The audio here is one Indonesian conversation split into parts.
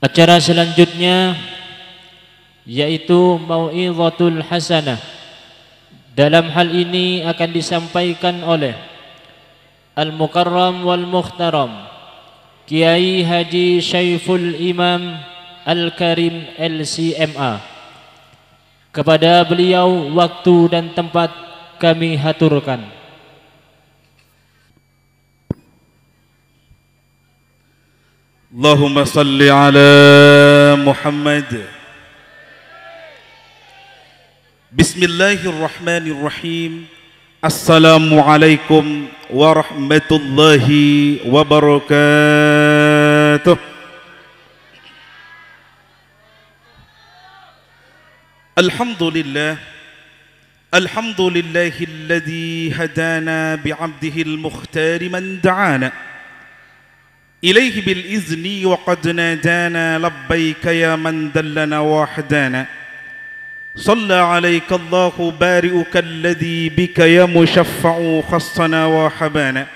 Acara selanjutnya yaitu mau'izatul hasanah. Dalam hal ini akan disampaikan oleh Al-Mukarram wal Mukhtaram Kiai Haji Syaiful Imam Al-Karim LCMA Kepada beliau waktu dan tempat kami haturkan اللهم صل على محمد بسم الله الرحمن الرحيم السلام عليكم ورحمة الله وبركاته الحمد لله الحمد لله الذي هدانا بعبده المختار من دعانا إليه بالإذن وقد نادانا لبيك يا من دلنا وحدانا صلى عليك الله بارئك الذي بك يا مشفع خصنا وحبانا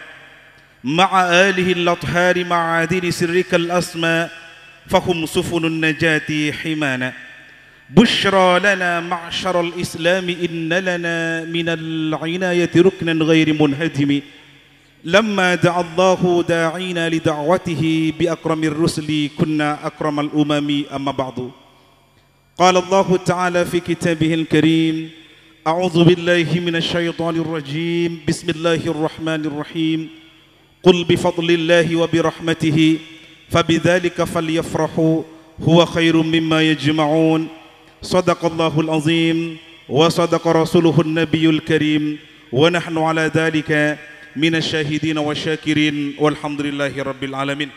مع آله الأطهار مع عادل سرك الأسماء فهم سفن النجاة حمانا بشرى لنا معشر الإسلام إن لنا من العناية ركنا غير منهدم لما دعا الله داعينا لدعوته بأكرم الرسل كنا أكرم الأمم أما بعض قال الله تعالى في كتابه الكريم أعوذ بالله من الشيطان الرجيم بسم الله الرحمن الرحيم قل بفضل الله وبرحمته فبذلك فليفرحوا هو خير مما يجمعون صدق الله العظيم وصدق رسوله النبي الكريم ونحن على ذلك من الشاهدين والشاكرين والحمد لله رب العالمين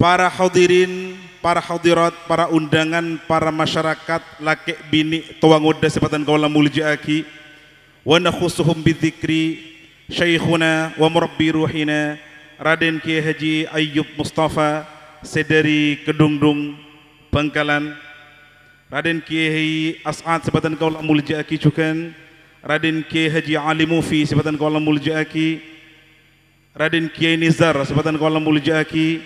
Para hadirin, para hadirat, para undangan, para masyarakat, laki bini, tuang sepatan kawala mulji aki wa nakhusuhum bidzikri syaikhuna wa murabbi ruhina Raden Kiai Haji Ayub Mustafa sedari Kedungdung Bangkalan Raden Kiai As'ad sepatan kawala mulji aki cukan Radin Kiai Haji Ali Mufi sebatan Kuala muljaki Radin Kiai Nizar sebatan Kuala muljaki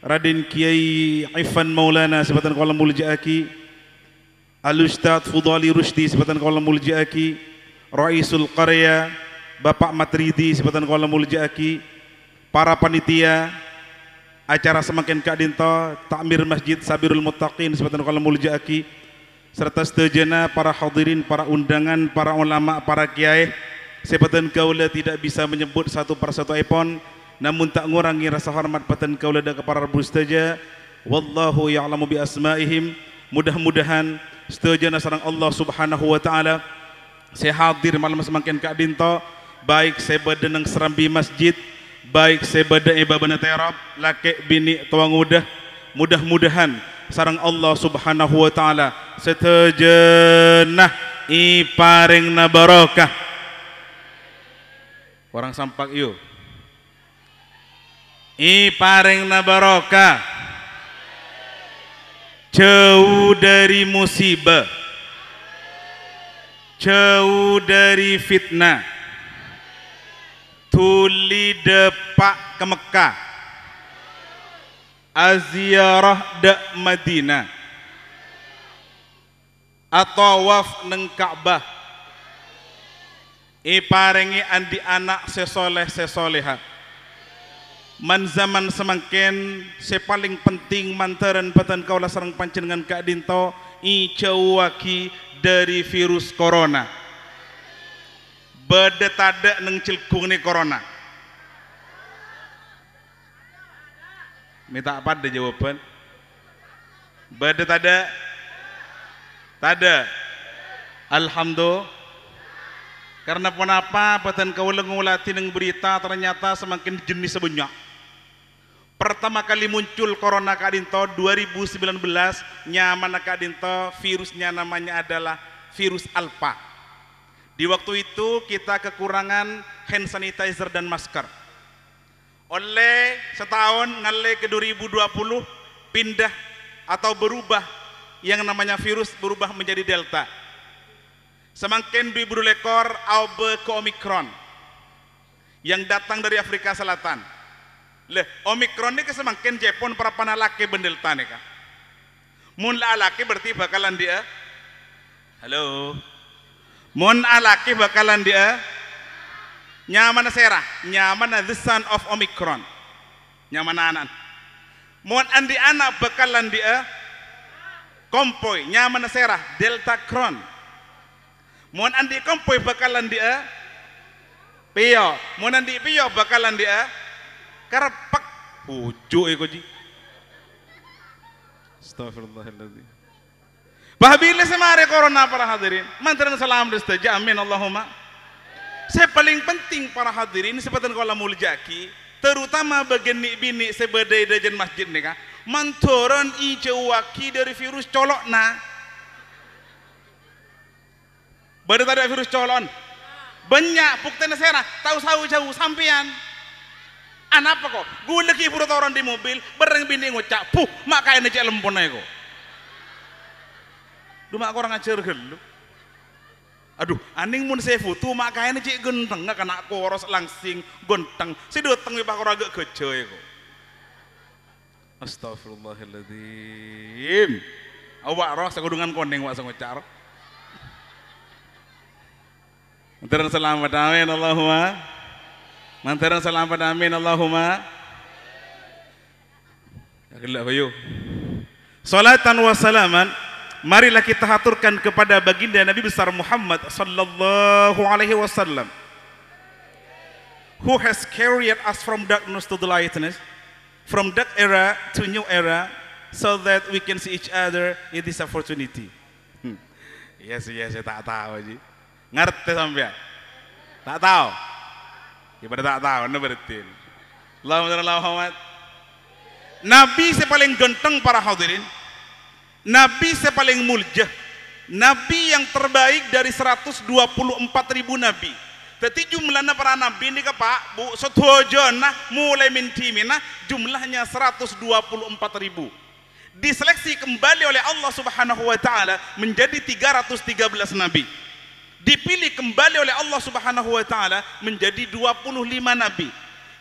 Radin Kiai Ifan Maulana sebatan kolam muljaki Alustad Fudali Rusdi sebatan Kuala muljaki Raisul Karya Bapak Matridi sebatan Kuala muljaki para panitia acara semakin kadin takmir masjid Sabirul Mutaqin sebatan Kuala Muljaaki serta sedjena para hadirin, para undangan, para ulama, para kiai. Sepatan kaula tidak bisa menyebut satu persatu epon, namun tak mengurangi rasa hormat patan kaula dan kepada para sedja. Wallahu ya'lamu bi asma'ihim. Mudah-mudahan sedjena sarang Allah Subhanahu wa taala saya hadir malam semakin kak dinto baik saya berada serambi masjid baik saya berada ibadah terap lakik bini tuang udah Mudah-mudahan sarang Allah Subhanahu wa taala setejenah iparing barokah. Orang sampak iyo. iparing barokah. Jauh dari musibah. Jauh dari fitnah. Tuli depak ke Mekah aziarah dak Madinah atawaf neng Ka'bah iparengi andi anak sesoleh sesoleha man zaman semakin se paling penting mantaran peten kaulah sarang dengan kak dinto i jawaki dari virus corona bedetade neng cilkung ni corona Minta apa ada jawaban? Bade tada? Tada. Alhamdulillah. Karena kenapa batan kau lengulati neng berita ternyata semakin jenis sebanyak. Pertama kali muncul corona kadinto 2019 nyaman kadinto virusnya namanya adalah virus alpha. Di waktu itu kita kekurangan hand sanitizer dan masker oleh setahun ngele ke 2020 pindah atau berubah yang namanya virus berubah menjadi delta. semakin bibru lekor aube ke omikron yang datang dari Afrika Selatan. Leh, omikron ini semakin Jepun para laki bendelta nih kan Mun laki berarti bakalan dia. Halo. Mun laki bakalan dia ñamana sera ñamana the son of omicron ñamana anan mon andi ana bekalan di kompoi, kompoy sera delta cron mon andi kompoi bekalan di a piyo mon andi pio bekalan di a karepek pucuk iku ji Astaghfirullahaladzim. Bahabilis semare corona para hadirin. Mantan salam dusta jamin Allahumma. Saya paling penting para hadirin sebetulnya kalau muljaki terutama begini bini sebedai dajan masjid nih kan? mantoran ijewaki dari virus colokna baru tadi virus colon banyak buktinya saya tahu sahu jauh sampian. Anapa kok gue lagi pura orang di mobil bareng bini ngucap puh makanya cek lempon aku Dumak orang ajar gelu. Aduh, aning mun saya foto makanya ini cik genteng nggak kena koros langsing genteng. Si dateng pak orang agak kecoy kok. Ya, Astagfirullahaladzim. Awak roh sakudungan koneng wak sangocar. Mantaran selamat amin Allahumma. Mantaran selamat amin Allahumma. Akhirlah huyu. Salatan wa salaman marilah kita haturkan kepada baginda Nabi besar Muhammad sallallahu alaihi wasallam who has carried us from darkness to the lightness from dark era to new era so that we can see each other in this opportunity hmm. yes yes saya tak tahu Haji ngerti sampean tak tahu ya pada tak tahu ana berarti Allahumma Muhammad Nabi sepaling ganteng para hadirin Nabi saya paling mulia, Nabi yang terbaik dari 124 ribu nabi. Tetapi jumlahnya para nabi ini ke Pak, Bu, nah mulai mintimina jumlahnya 124 ribu. Diseleksi kembali oleh Allah Subhanahu wa taala menjadi 313 nabi. Dipilih kembali oleh Allah Subhanahu wa taala menjadi 25 nabi.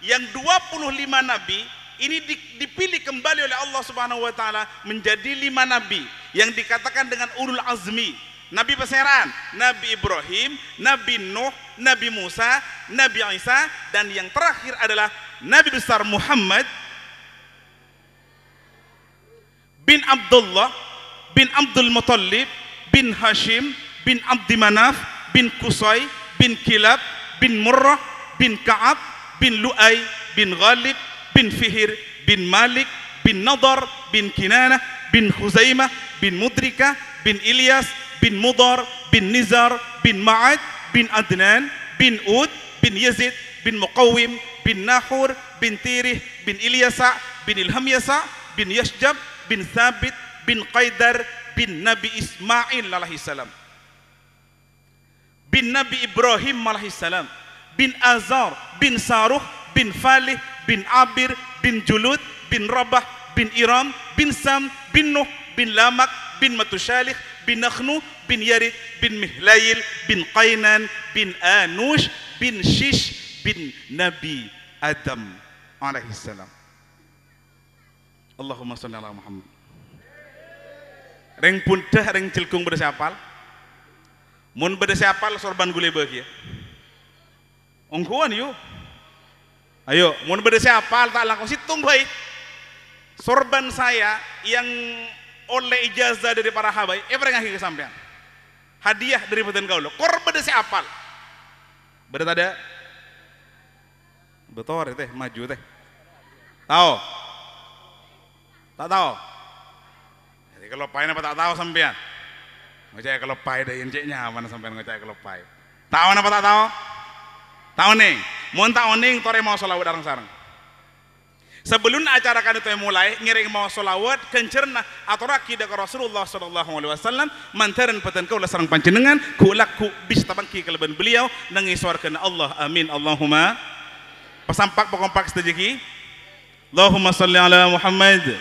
Yang 25 nabi ini dipilih kembali oleh Allah Subhanahu wa taala menjadi lima nabi yang dikatakan dengan ulul azmi. Nabi peseran, Nabi Ibrahim, Nabi Nuh, Nabi Musa, Nabi Isa dan yang terakhir adalah Nabi besar Muhammad bin Abdullah bin Abdul Muttalib bin Hashim bin Abdi Manaf bin Kusai bin Kilab bin Murrah bin Ka'ab bin Lu'ay bin Ghalib بن فهر بن مالك بن نضر بن كنانة بن خزيمة بن مدركة بن إلياس بن مضر بن نزار بن معد بن أدنان بن أود بن يزيد بن مقوم بن ناحور بن تيره بن إلياسع بن الهميسع بن يشجب بن ثابت بن قيدر بن نبي إسماعيل عليه السلام بن نبي إبراهيم عليه السلام بن أزار بن صاروخ بن فالح bin Abir bin Julud bin Rabah bin Iram bin Sam bin Nuh bin Lamak bin Matushalikh bin Nakhnu bin Yarid bin Mihlail bin Qainan bin Anush bin Shish bin Nabi Adam alaihi salam Allahumma salli ala Muhammad Reng puntah reng cilkung beda siapal Mun beda siapal sorban gule bagi ya Ongkuan yuk Ayo, mau beda siapa tak langsung situng baik. Sorban saya yang oleh ijazah dari para habai, eh pernah ke kesampaian. Hadiah dari Badan Kaulo. Kor beda siapa? Berat ada Betul, teh maju teh. Tahu? Tak tahu. Jadi kalau pai apa tak tahu sampean? Ngecek kalau pai deh enceknya mana sampean ngecek kalau pai. Tahu apa tak tahu? Tahu nih. Monta oning tore mau solawat orang sarang. Sebelum acara kan itu mulai, ngiring mau solawat, kencerna atau rakyat ke Rasulullah Sallallahu Alaihi Wasallam, mantaran peten kau sarang panjenengan, kulak ku bis tabangki keleban beliau, nangiswarkan Allah, amin, Allahumma. Pesampak pekompak setejeki. Allahumma salli ala Muhammad.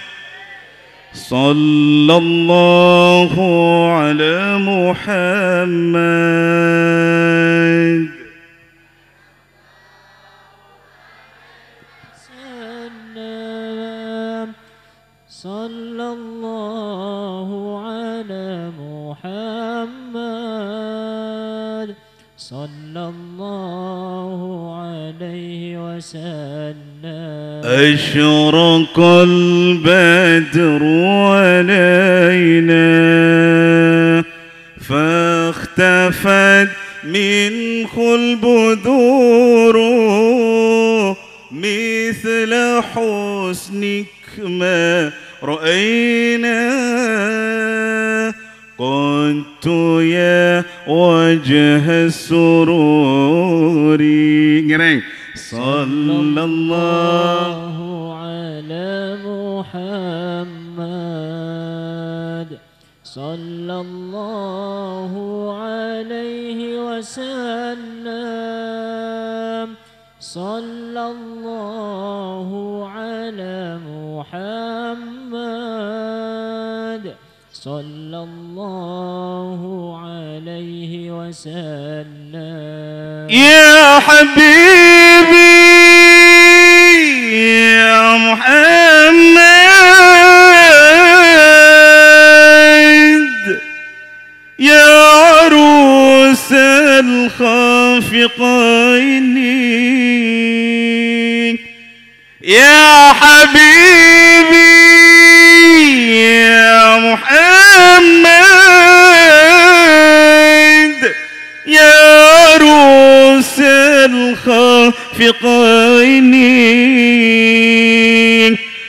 Sallallahu ala Muhammad. أشرق البدر علينا فاختفت منه البذور مثل حسنك ما رأينا قلت يا وجه السرور صلى الله صلى الله عليه وسلم صلى الله على محمد صلى الله عليه وسلم يا حبيبي حبيبي يا محمد يا روس الخافقين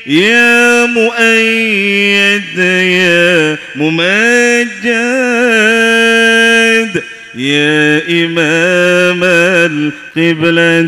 يا مؤيد يا ممجد يا إمام القبلتين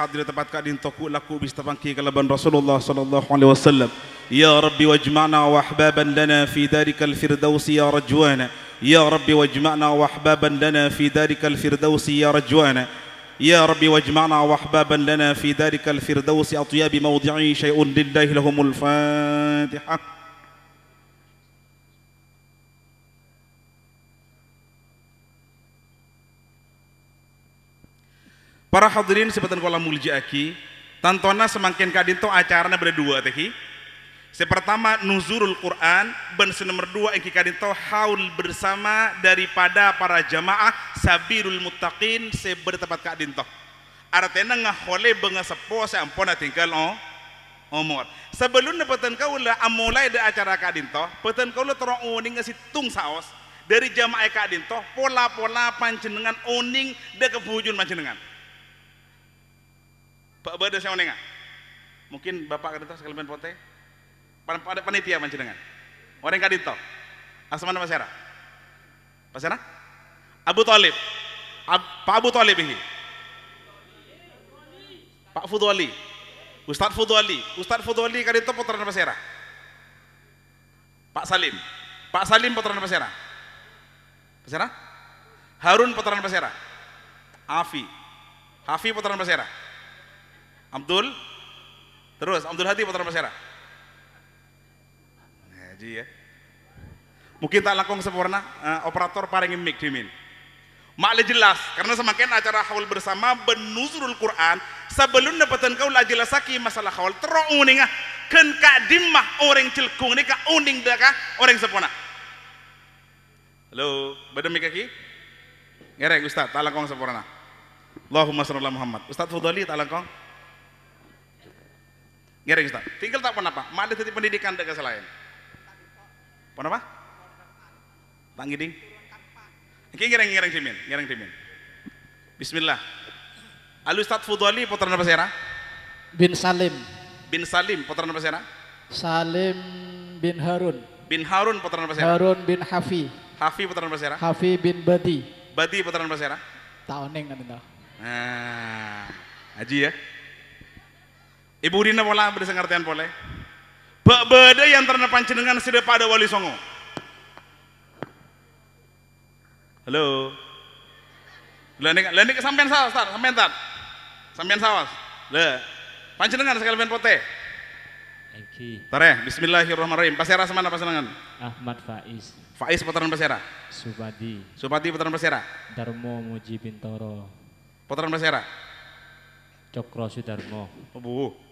حاضر تبات كادين تقول لكو بيستبان كي قلبن رسول الله صلى الله عليه وسلم يا ربي واجمعنا واحبابا لنا في ذلك الفردوس يا رجوانا يا ربي واجمعنا واحبابا لنا في ذلك الفردوس يا رجوانا يا ربي واجمعنا واحبابا لنا في ذلك الفردوس اطياب موضعي شيء لله لهم الفاتحه Para hadirin sebetulnya kolam mulji aki, tantona kadin to acaranya berdua teki. Sepertama nuzurul Quran, ben nomor dua kadin to haul bersama daripada para jamaah sabirul mutakin muttaqin sebertempat kadinto. Artinya ngahole benga sepo seampona tinggal oh omor. Sebelum nepetan kau lah amulai de acara kadin to, peten kau lah terong uning ngasih tung saos dari jamaah to pola-pola panjenengan uning de kebujun panjenengan Pak Bada Seonenga. Mungkin Bapak Kadita sekalian pote. Pada panitia dengan, Orang Kadito. Asmana Pak Sera? Abu Talib. Ab, Pak Abu Talib ini. Pak Fudwali. Ustadz Fudwali. Ustadz Fudwali Kadito putra Pasera. Pak Salim. Pak Salim Sera. Pak Sera? Harun Pak Sera. Afi. Afif putra Pasera. Abdul terus Abdul Hadi putra Masyara ngaji ya mungkin tak lakong sempurna uh, operator paling mik dimin Makle jelas, karena semakin acara haul bersama benuzrul Quran sebelum dapatkan kau lagi lesaki masalah haul terong uninga ken kak dimah orang cilkung ini kak uning daka orang sempurna. Halo, badami kaki? Ngerek Ustaz, talangkong sempurna. Allahumma sallallahu Muhammad. Ustaz Fudali talangkong. Ngeri kita. Tinggal tak pernah apa? Mana tadi pendidikan dekat selain? pernah apa? Tanggiding. Oke, ngereng ngereng simin, ngereng simin. Bismillah. Alu Ustaz Fudali putra apa sera? Bin Salim. Bin Salim putra apa sera? Salim bin Harun. Bin Harun putra apa sera? Harun bin Hafi. Hafi putra apa sera? Hafi bin Badi. Badi putra apa sera? Taoning nanti kan Nah, haji ya. Ibu Dina pola beri sengertian boleh. Bebeda beda yang panci cenderungan sudah pada wali songo. Halo. Lenik lenik sampean sawas tar, sampean tar. Sampean sawas. Le. Panjenengan sekalian pote. Iki. Tare, eh, bismillahirrahmanirrahim. Pasera semana pasenengan? Ahmad Faiz. Faiz putaran Pasera. Subadi. Subadi putaran Pasera. Darmo Muji Bintoro. Putaran Pasera. Cokro Sudarmo. Oh, bu.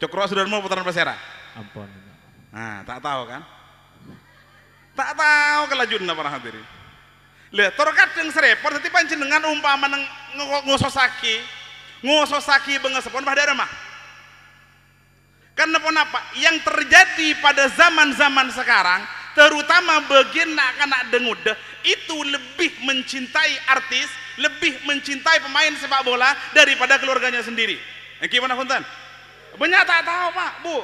Cokro Sudarmo putaran pesera. Ampun. Nah, tak tahu kan? Tak tahu kelajuan para hadirin. Lihat, dengan yang tapi nanti dengan umpama neng ngososaki, ngososaki sepon pada ada mah. Karena pun apa? Yang terjadi pada zaman-zaman sekarang, terutama bagian anak-anak dengude, itu lebih mencintai artis, lebih mencintai pemain sepak bola daripada keluarganya sendiri. Eh, gimana Kuntan? Benya tak tahu pak bu.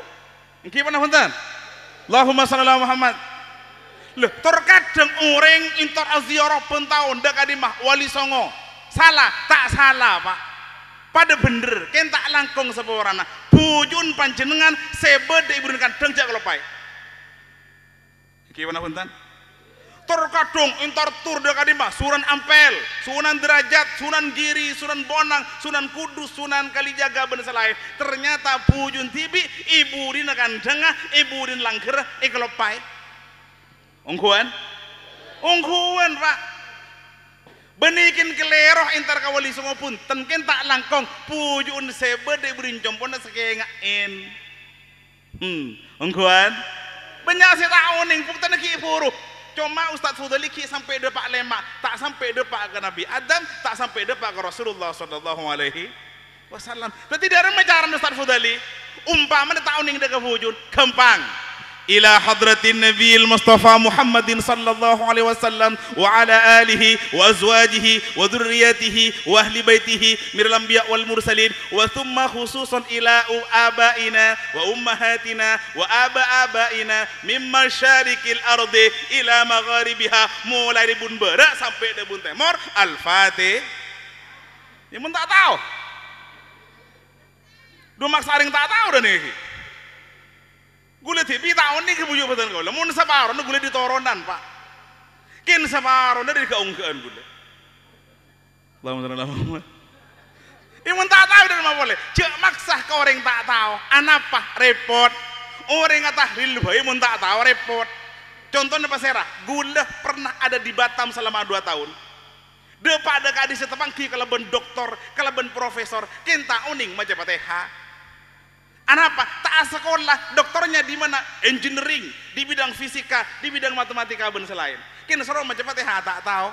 Engki pernah hantar. Allahumma sallallahu Muhammad. Loh, terkadang orang intor aziyoro pun tahu ndak kadimah wali songo. Salah, tak salah pak. Pada bener, kan tak langkung sepawarana. Bujun panjenengan sebe de ibu dengan dengjak kelopai. Engki pernah hantar. tur kadung entar tur kadimah sunan ampel sunan derajat sunan giri sunan bonang sunan kudus sunan kalijaga ben selain ternyata pujun tibi ibu di dina tengah, ibu di langker Ikalopai. ungkuan ungkuan pak benikin keleroh entar kawali semua pun tenken tak langkong pujun de burin jompona en. hmm ungkuan banyak si tahu ning puktan ki puru Cuma Ustaz Fudhali kik sampai depan lemak, tak sampai depan ke Nabi Adam, tak sampai depan ke Rasulullah sallallahu alaihi wasallam. Berarti dia remeh cara Ustaz Fudhali. Umpama tak uning dek hujun, kempang. إلى حضرة النبي المصطفى محمد صلى الله عليه وسلم وعلى آله وأزواجه وذريته وأهل بيته من الأنبياء والمرسلين وثم خصوصا إلى آبائنا وأمهاتنا وآباء آبائنا من مشارق الأرض إلى مغاربها مولا ربن براء Berak sampai تمر الفاتح يمن تعطاو fatih Ini تعطاو tak Gule tipi tahun ini kebujuk betul gule. Mun separuh nu gule ditoronan pak. Kin separuh dari keungkean gule. Allahumma salli lama. Imun tak tahu dan mau boleh. Cek maksa ke orang tak tahu. Anapa repot. Orang kata tahu bayi mun tak tahu repot. Contohnya Pak Serah, gula pernah ada di Batam selama dua tahun. Depa ada kadis setepang ki ben doktor, kalau ben profesor, kita uning macam PTH Anak apa? Tak sekolah, doktornya di mana? Engineering, di bidang fisika, di bidang matematika ben selain. Kini seorang macam apa? Tak tahu.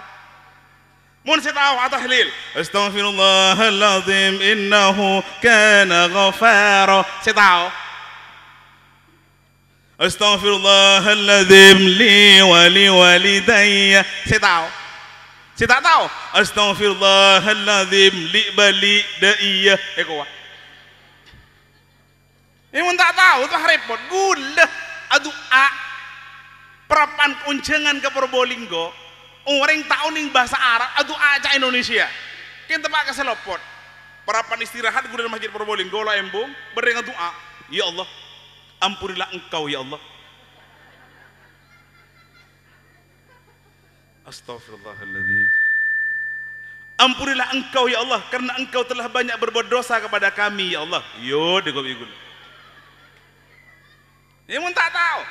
Mun saya tahu atau halil. Astaghfirullahaladzim innahu kana ghafara. Saya tahu. Astaghfirullahaladzim li wali daya. Saya tahu. Saya tak tahu. Astaghfirullahaladzim li bali daya. Eh kuah. Imun ya, tak tahu tuh repot. Gula, aduh a perapan kuncengan ke Probolinggo. Orang tahu nih bahasa Arab aduh a cah Indonesia. Kita pakai selopot. Perapan istirahat gula di masjid Probolinggo lah embung berdeng tuh a. Ya Allah, ampunilah engkau ya Allah. Astaghfirullahaladzim. Ampunilah engkau ya Allah karena engkau telah banyak berbuat dosa kepada kami ya Allah. Yo degom igul. Ya mun tak tahu.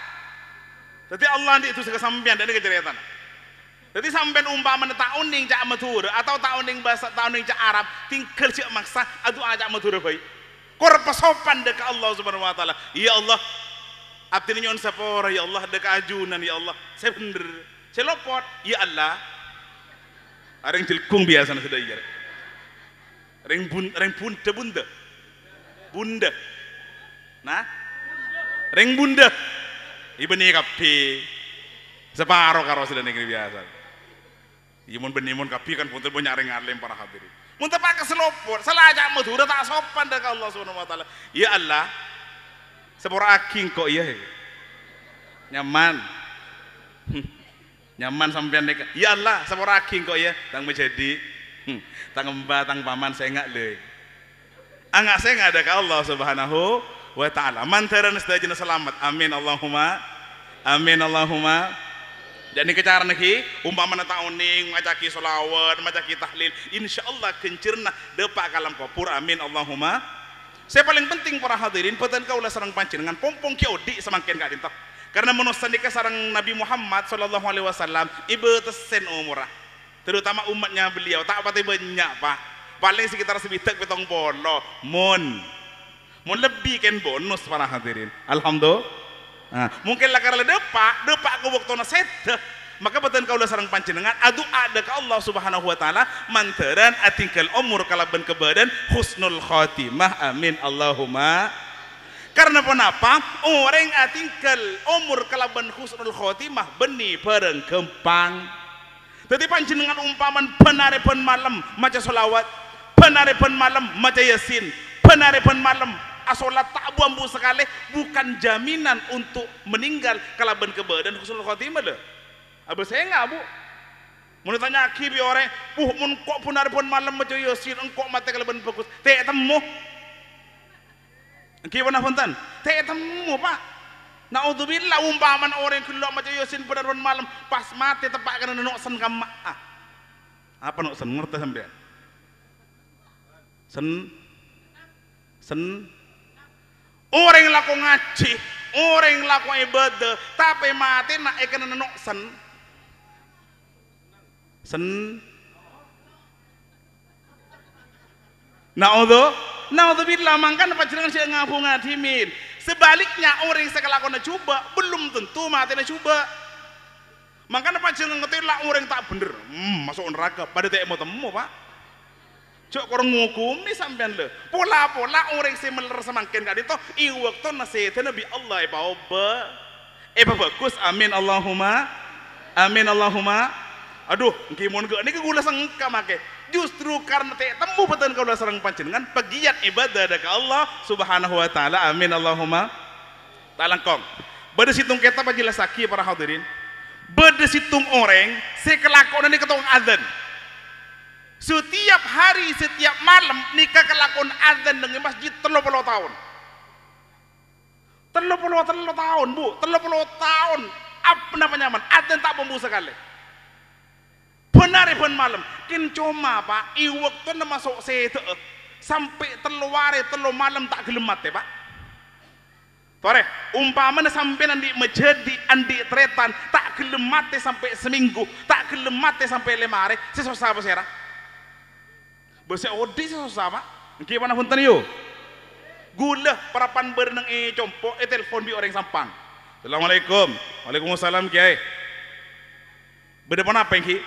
Jadi Allah di itu sega sampean dari kejadian Jadi sampean umpama tak uning cak matur atau tak uning bahasa tak uning cak Arab tinggal cak maksa adu ajak matur baik. Kor pesopan dek Allah Subhanahu wa taala. Ya Allah, abdi nyon sapora ya Allah dek ajunan ya Allah. Saya bener. Saya lopot ya Allah. Areng tilkung biasa sudah iya. Reng bun reng punte bunda. Bunda. Nah, ring ibu ibeni kapi separuh karo sudah negeri biasa imun imun kapi kan punten punya ring alim para hadirin mun tepak keselopor selajak sudah tak sopan dengan Allah Subhanahu wa taala ya Allah separuh aking kok iya nyaman hmm. nyaman sampean nek ya Allah separuh aking kok ya tang menjadi hmm. tang emba tang paman saya enggak le angak saya enggak ada ke Allah Subhanahu wa ta'ala man terana sedajana selamat amin Allahumma amin Allahumma jadi kecar niki umpama nata uning ki solawat ki tahlil insya Allah kencerna depak kalam kopur amin Allahumma saya paling penting para hadirin peten kaulah sarang dengan pompong di semangkin gak dintok karena menurut nikah sarang Nabi Muhammad Shallallahu Alaihi Wasallam ibu tesen umurah terutama umatnya beliau tak apa banyak pak paling sekitar sebitak petong polo mun Mulebih kan bonus para hadirin. Alhamdulillah. Nah, mungkin lah karena depa, depa aku waktu sedeh. Maka kau udah sarang pancenengan. adu ada ke Allah Subhanahu wa taala manteran atingkal umur kalaban kebadan husnul khotimah amin Allahumma karena kenapa orang atingkal umur kalaban husnul khotimah benih bareng kempang jadi panjenengan umpaman pen malam maca solawat pen malam maca yasin pen malam asolat tak buambu sekali bukan jaminan untuk meninggal kalau ben kebadan khusnul khotimah deh ah, abu saya enggak bu mau tanya kiri orang, puh mun kok punar pun malam macam yosin, ya, engkok mata ben fokus, teh temu. Aki pun tan teh temu pak. Naudzubillah umpama orang kulo macam yosin ya, punar pun malam pas mati tepak kena noksan kama. Ah. Apa noksan ngerti sampean? Sen sen orang laku ngaji orang laku ibadah tapi mati nak ikan nenok sen sen Naudhu, naudhu billah mangkan sih sing ngaji min Sebaliknya orang sekalau laku coba belum tentu mati coba. Mangkan jangan ngetir lah orang tak bener. Hmm, masuk neraka pada tak mau temu, Pak. Jok kurang ngukumi sampean le. Pola-pola orang si meler semangkin kali itu iwak to nasihatnya Nabi Allah iba e oba. Iba e bagus amin Allahumma. Amin Allahumma. Aduh, gimon gak ini kegula sengka make. Justru karena teh temu beten kagula serang panjenengan pegiat ibadah ada Allah Subhanahu wa taala. Amin Allahumma. Talangkong. Bade situng kita pajelasaki para hadirin. Bade situng orang sekelakonan ini ketong adzan. Setiap hari, setiap malam nikah kelakuan azan dengan masjid terlalu puluh tahun. Telur puluh telur tahun bu, terlalu puluh tahun apa namanya man? azan tak bumbu sekali. Benar pun malam, kin cuma pak, iwok tuh masuk itu, sampai telur hari telur malam tak gelemat ya pak. Tore, umpamanya sampai nanti menjadi andi tretan tak gelemate ya sampai seminggu, tak gelemate ya sampai lemare, sesusah apa sih Bese odi oh, sesama. pun panahunten yo. Gula parapan berenang e eh, compo e telepon bi orang sampang. Assalamualaikum. Waalaikumsalam kiai. Berdepan apa ki?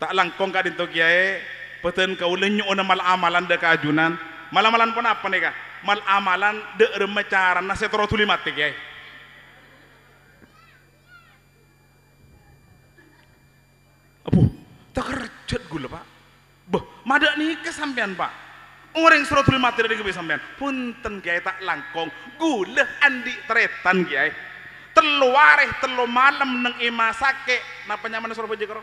Tak langkong ka dinto kiai. Peten kau lenyu ona mal amalan de kajunan. malam pun apa nih kah? mal amalan de remecaran nasihat rotuli mati kiai. Apa? Tak kerjat gula pak. Madak nih kesampean pak. Orang suratul mati dari sampean Punten kiai tak langkong. gule andi teretan kiai. Teluareh telu malam neng ima sake. Napa nyaman Surabaya karo?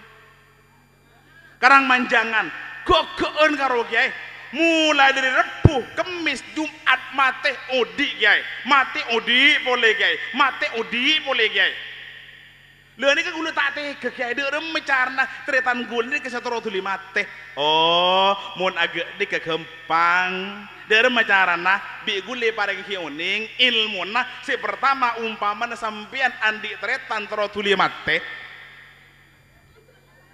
Karang manjangan. Gogeun karo kiai. Mulai dari repuh Kemis, Jumat, mati odi kiai. Mati odi boleh kiai. Mati odi boleh kiai. Lho kan gula tak mecarna, remecarna tretan ini kesatu setro lima teh. Oh, mun agak dik gempang. Derem macarana bi gule paring ilmu ilmuna si pertama umpama na sampean andi tretan tro tuli teh.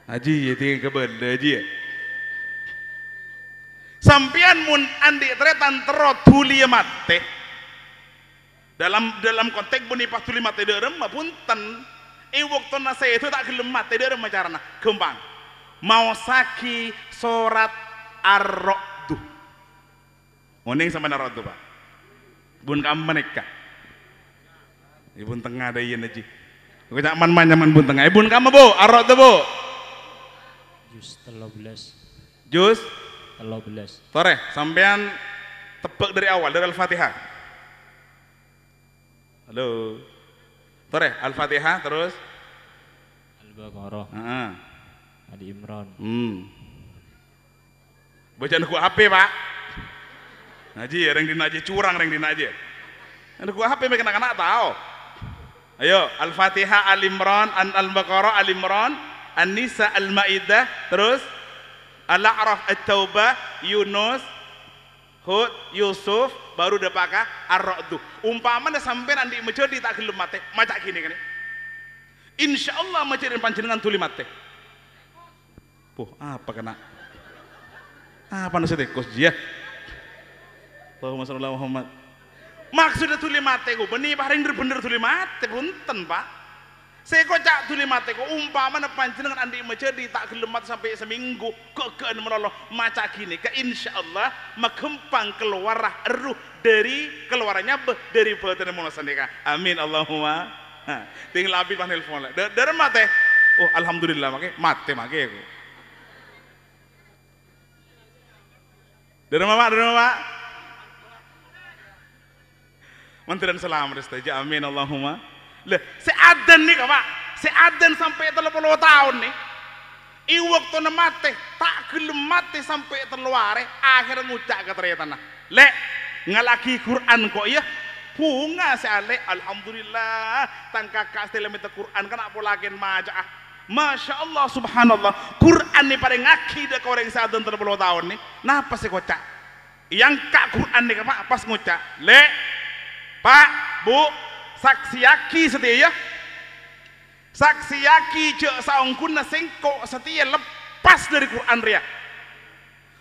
aji jadi ya, tinggal kebenda haji ya. Sampian mun andi tretan tro tuli mate. Dalam dalam konteks pas tuli mate derem mapunten i waktonna itu tak ada mate dhewe macarana mau saki surat arok tu muning oh, sama ar tu Pak bun kamu menikah Ibu ya, tengah ada iya naji Kowe tak man bun tengah. Ibu ya, kamu Bu, arok tuh Bu. Jus belas Jus belas Tore, sampean tebak dari awal dari Al-Fatihah. Halo. Toreh ya? Al-Fatihah terus Al-Baqarah. Heeh. Ali Imran. Hmm. Bacaan ku HP, Pak. naji, ya, reng dina aja curang reng dina aja. Ada ku HP mek anak-anak tahu. Ayo, Al-Fatihah, Ali Imran, An Al-Baqarah, Ali Imran, An-Nisa, Al-Maidah, terus Al-A'raf, At-Taubah, Yunus, Hud, Yusuf, baru udah pakai ar-ra'du. Umpamanya sampean andi menjadi tak gelem mate, macam gini kan. Insya Allah menjadi panjenengan tuli mate. Puh, apa kena? Apa nasi tikus dia? Allahumma sallallahu Muhammad. Maksudnya tuli mate ku, benih paling bener tuli mate, punten pak. Saya kocak tuli mati kok umpama dengan andi menjadi tak gelemat sampai seminggu kau kegean menolong maca gini ke insya Allah magempang keluarah eruh dari keluarannya be dari pelatihan mulai sendika. Amin Allahumma. Tinggal api panel phone lah. Dari mate Oh alhamdulillah makai mate makai aku. Dari mama, dari mama. Menteri Selam Restaja. Amin Allahumma. Lah, seaden nih Pak. Seaden sampai 30 tahun nih. I waktu mati, tak gelem mati sampai teluare akhir ngucak tanah. Le, ngalaki Quran kok ya bunga seale alhamdulillah tangka kastelem Quran kan apa lagen maca ah. Masya Allah subhanallah Quran nih paling orang yang sadun terpuluh tahun nih napa sih kocak yang kak Quran nih pak pas ngucak le pak bu yaki setia ya yaki cek saungkunna sengko setia lepas dari Quran ria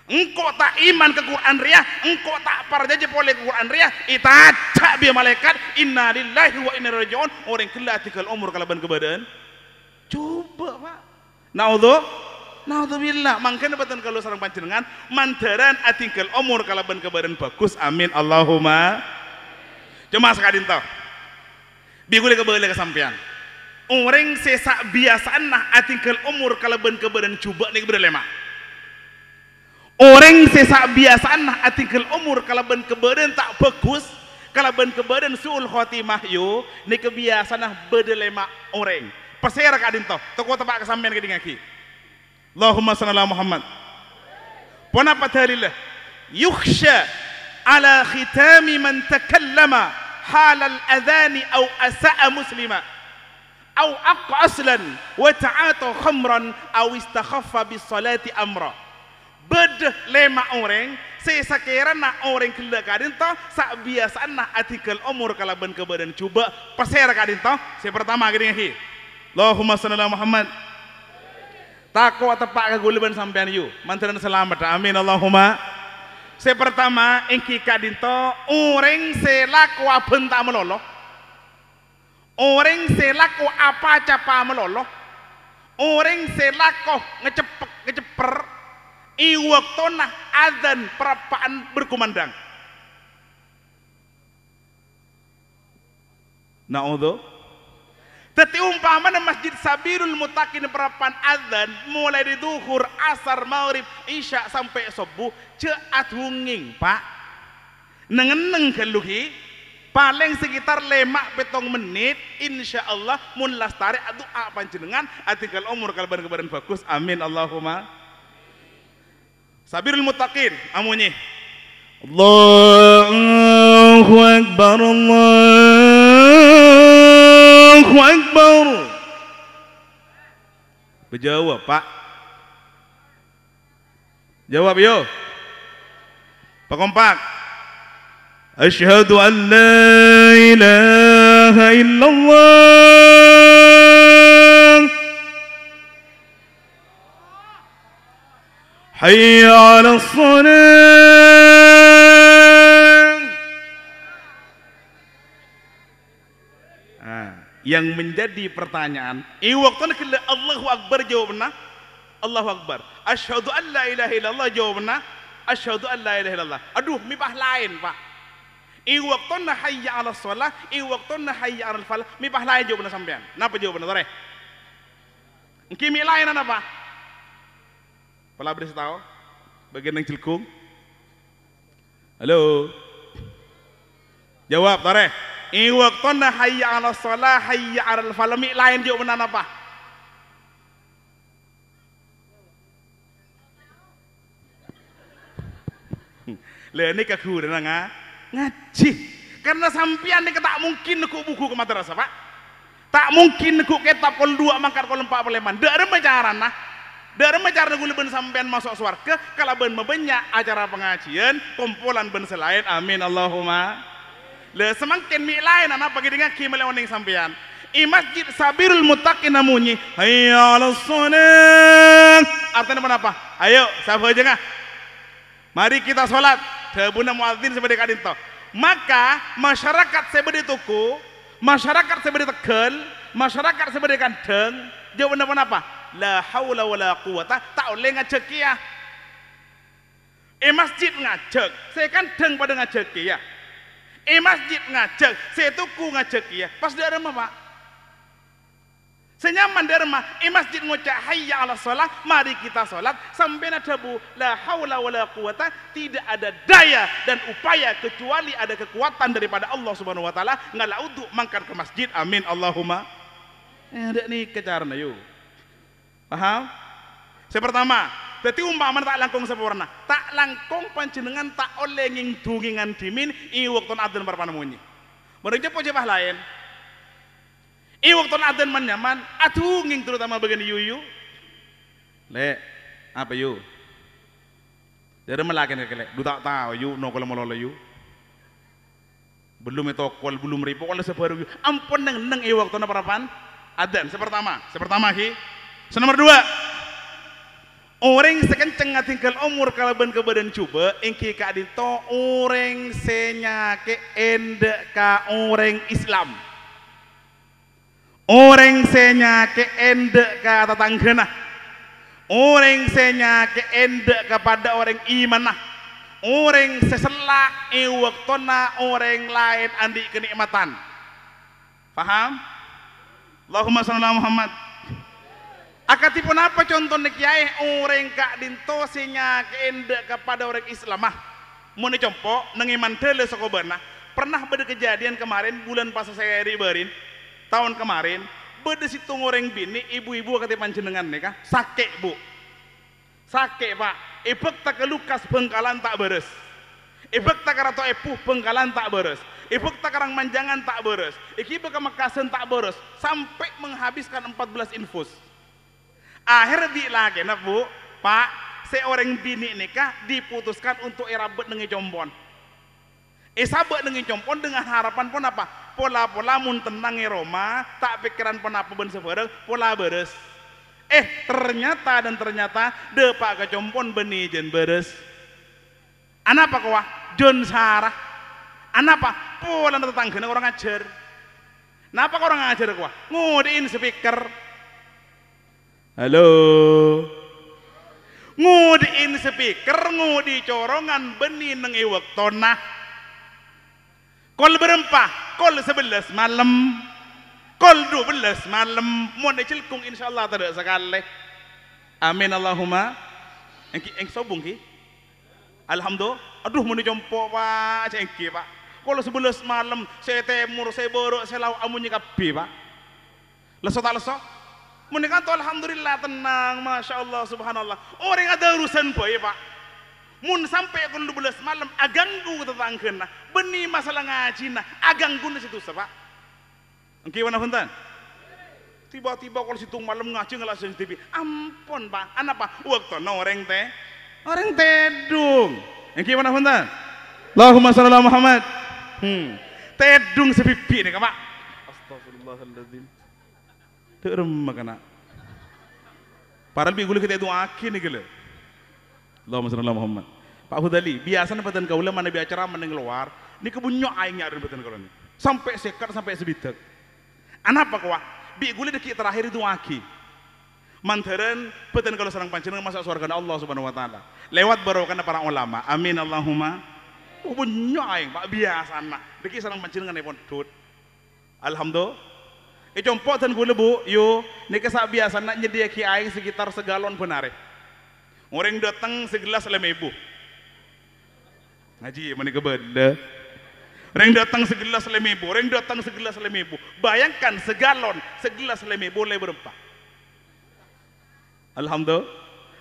engkau tak iman ke Quran ria engkau tak parjaji boleh ke Quran ria itacak biar malaikat inna lillahi wa inna rajaun orang kela tikal umur kalaban kebadan coba pak naudhu billah makanya betul kalau sarang dengan mandaran atingkel umur kalaban kebadan bagus. Amin Allahumma. Cuma sekadintah tau bigu lega beulah sampean ureng sesa biasaan nah atingkel umur kalaban kebadan coba nih kebadan orang sesa biasa nah atingkel umur kalaban kebadan nah, tak bagus kalaban kebadan suul khotimah yo ni kebiasaan nah bedelema orang peser kadin dinto toko tepak kesampean ke dingaki Allahumma sallallahu Muhammad pona patalilah yukhsha ala khitami man takallama حال الأذان أو أساء مسلما أو أق أصلا وتعاطى خمرا أو استخف بالصلاة أمرا bed lema orang saya sekira na orang kelak kadin toh sak biasa na artikel umur kalaban ke coba perser kadin toh saya pertama kadin hi Allahumma salli ala Muhammad takwa tepak ke guliban sampean mantan selamat amin Allahumma Se pertama ingki kadinto uring selaku abenta melolo. Uring selaku apa capa melolo. Uring selaku ngecepek ngeceper iwak tonah adan perapaan berkumandang. Na'udzu tetapi umpamana masjid Sabirul Mutakin perapan azan mulai di duhur, asar, maghrib, isya sampai subuh ceat hunging pak. Nengeneng keluhi paling sekitar lemak petong menit insya Allah mun lastari apa jenengan artikel umur kalban kebaran bagus amin Allahumma Sabirul Mutakin amunyi Allahu Akbar Allah Allahu Akbar Berjawab pak Jawab yo Pakompak. kompak Asyhadu an la ilaha illallah Hayya ala salat yang menjadi pertanyaan i eh, waktu nak kira Allahu Akbar jawabna Allahu Akbar asyhadu an la ilaha illallah jawabna asyhadu an la ilaha illallah aduh mibah lain pak i eh, waktu nak hayya ala sholah i eh, waktu hayya ala falah mibah lain jawabna sampean napa jawabna tore Kimi lain apa? Pala beris tahu bagian yang cilkung. Halo. Jawab, tore Iwak waqtana hayya 'ala shalah hayya ala falami lain juga menan apa? Hmm. le ini keguran nga, ngaji. Karena sampean ini tak mungkin nekuk buku ke madrasah, Pak. Tak mungkin nekuk kitab kon dua mangkat kon empat peleman. Dak ada cara nah. Dak ada cara nekuk ben sampean masuk swarga kalau ben mebenya acara pengajian, kumpulan ben selain. Amin Allahumma. Lah semangkin mi lain anak pagi dengan ki meleoning sampean i masjid sabirul mutakin namunyi hayya alas-salat artinya apa ayo sabar aja ngah mari kita sholat debuna muadzin seperti kadinto maka masyarakat seperti tuku masyarakat seperti tegel masyarakat seperti kandeng dia benar-benar apa la haula wala quwata tak oleh ngajak ya eh masjid ngajek. saya kan deng pada ngajak ya Eh masjid ngajak, saya tuku ngajak ya. Pas di rumah pak. Senyaman di rumah, eh masjid ngucap hayya ala sholat, mari kita sholat. Sampai bu, la hawla wa la quwata, tidak ada daya dan upaya kecuali ada kekuatan daripada Allah subhanahu wa ta'ala. Ngalah untuk mangkar ke masjid, amin Allahumma. Eh, ada nih kecarna yuk. Paham? Saya pertama, jadi umpama tak langkung sempurna, tak langkung panjenengan tak oleh nging dungingan dimin ton wekton adzan parpanemunyi. Mereka pojo lain. Iwak ton aden menyaman, aduh nging terutama bagian yuyu. Le, apa yu? Jadi melakukan kele, du tak tahu yu no kalau mau yu. Belum itu kol, belum ribu, kalau sebaru yu. Ampun neng neng iwak ton berpana. aden. sepertama, sepertama ki. Se dua, Orang sekenceng tinggal umur kalau ke badan coba, engki ka to orang senyake ende ka orang Islam. Orang senyake ende ka tatanggena. Orang senyake ende kepada orang iman nah Orang sesela ewaktona orang lain andi kenikmatan. Paham? Allahumma sallallahu Muhammad. Akatipun apa contoh nih kiai orang kak dintosinya keende kepada orang Islam mah. Mau dicompo nengiman tele sokoberna. Pernah beda kejadian kemarin bulan pas saya riberin tahun kemarin beda situ orang bini ibu-ibu kata panjenengan nih kah sakit bu sakit pak ibu tak kelukas bengkalan tak beres ibu tak kerato epuh bengkalan tak beres tak karang manjangan tak beres, iki bekemekasan tak beres, sampai menghabiskan empat belas infus akhir di lagi nak bu pak seorang bini nikah diputuskan untuk erabat dengan jombon esabat dengan jombon dengan harapan pun apa pola-pola mun nangi Roma tak pikiran pun apa ben pola beres eh ternyata dan ternyata depak jombon benih jen beres anapa kau jen sarah anapa pola tetangga orang ajar, napa orang ngajar kau ngudiin speaker Halo. Ngudiin speaker, ngudi corongan beni neng iwak tonah. Kol berempah, kol sebelas malam. Kol dua belas malam. Mau cilkung insya Allah tidak sekali. Amin Allahumma. Engki engki sobung ki. Alhamdulillah. Aduh mau jompo pak, cengki pak. Kalau sebelas malam, saya temur, saya borok, saya lauk amunya kabe pak. Leso tak leso? Mendingan tuh alhamdulillah tenang, masya Allah, subhanallah. Orang ada urusan boy ya, pak. Mun sampai kun 12 malam aganggu nah benih masalah ngaji nah, aganggu di situ sebab. oke mana huntan? Tiba-tiba kalau situ malam ngaji ngelas TV, ampun pak, anak pak, waktu orang teh, orang tedung. oke mana huntan? Allahumma sallallahu Muhammad. Hmm. Tedung sepipi nih pak. Astagfirullahaladzim makana paral bi kita itu aki nih gila Allahumma sallallahu Muhammad Pak Hudali biasanya kau kaulah mana bi acara mending keluar ini kebunyo aingnya ada badan kau ini sampai sekar sampai sebitek anapa apa bi gulik dekik terakhir itu aki mantaran beten kalau serang panjenengan masuk surga Allah subhanahu wa taala lewat barokahnya para ulama amin Allahumma kebunyo aing pak biasa anak dekik serang pancen nepon dud Alhamdulillah E eh, compok tan yuk. bu, yo niki sak biasa nak nyediaki air sekitar segalon benare. Orang datang segelas lem ibu. Ngaji mana kebenda. Orang datang segelas lem ibu, orang datang segelas lem ibu. Bayangkan segalon, segelas lem ibu boleh berempat. Alhamdulillah.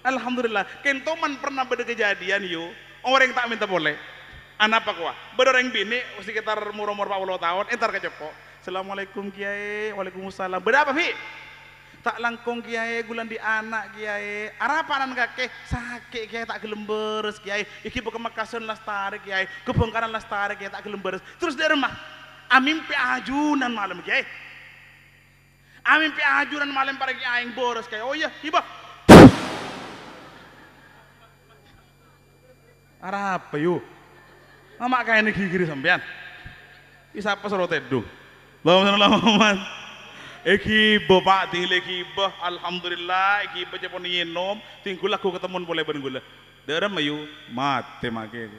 Alhamdulillah. Kentoman pernah berkejadian yo, orang tak minta boleh. Anak apa kuah? Beroreng bini sekitar murumur umur 40 tahun, entar kecepok. Assalamualaikum Kiai, Waalaikumsalam. Berapa Fi? Tak langkung Kiai, gulan di anak Kiai. nan kakek sakit Kiai tak gelemberes Kiai. Iki las lestari Kiai, kebongkaran lestari Kiai tak gelemberes. Terus di rumah, pi ajunan malam Kiai. Amin pi ajunan malam para Kiai yang boros Kiai. Oh iya, iba. Arapa yuk? Mamak kayak negeri sampean. Isa apa sorote Allahumma salli ala Muhammad. Iki bapak dile iki bah alhamdulillah iki baca pun yenom tinggul aku ketemuan boleh bergula. Darah mayu mate make.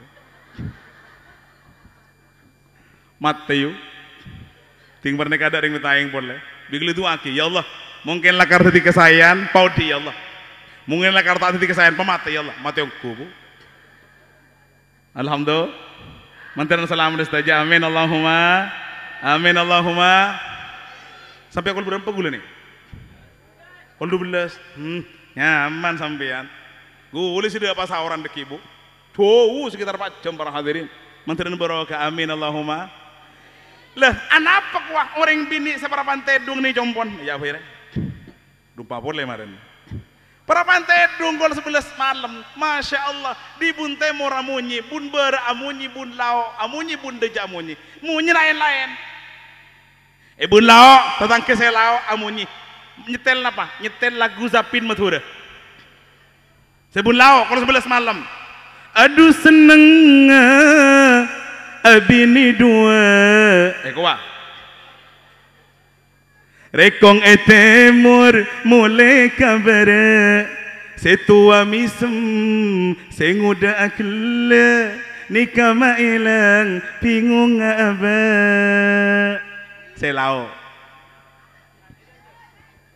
Mate yu. Ting pernah kada ring mitayang boleh. Bigil itu aki ya Allah mungkin lakar titik kesayan paudi ya Allah. Mungkin lakar tak titik kesayan pamate ya Allah mate kubu. Alhamdulillah. Mantan salam restajah amin Allahumma. Amin Allahumma. Sampai aku berapa gula nih? Kalau 12. Hmm, nyaman sampean. boleh sudah apa sahuran dek ibu? Tuh, sekitar 4 jam para hadirin. Menteri ke Amin Allahumma. Lah, anapa kuah orang bini pantai dung nih jompon? Ya, akhirnya. Dupa boleh maren. pantai dung gol 11 malam. Masya Allah. Di bun temur amunyi, bun ber amunyi, bun lao amunyi, bun deja amunyi. Munyi lain-lain e bun lao tatang kese lao nyetel apa nyetel lagu zapin mathura sebun lao kalau sebelas malam aduh seneng abini eh, dua eh kuah rekong etemur mulai kabar setua misem senguda akle nikah ilang pingung abah selao.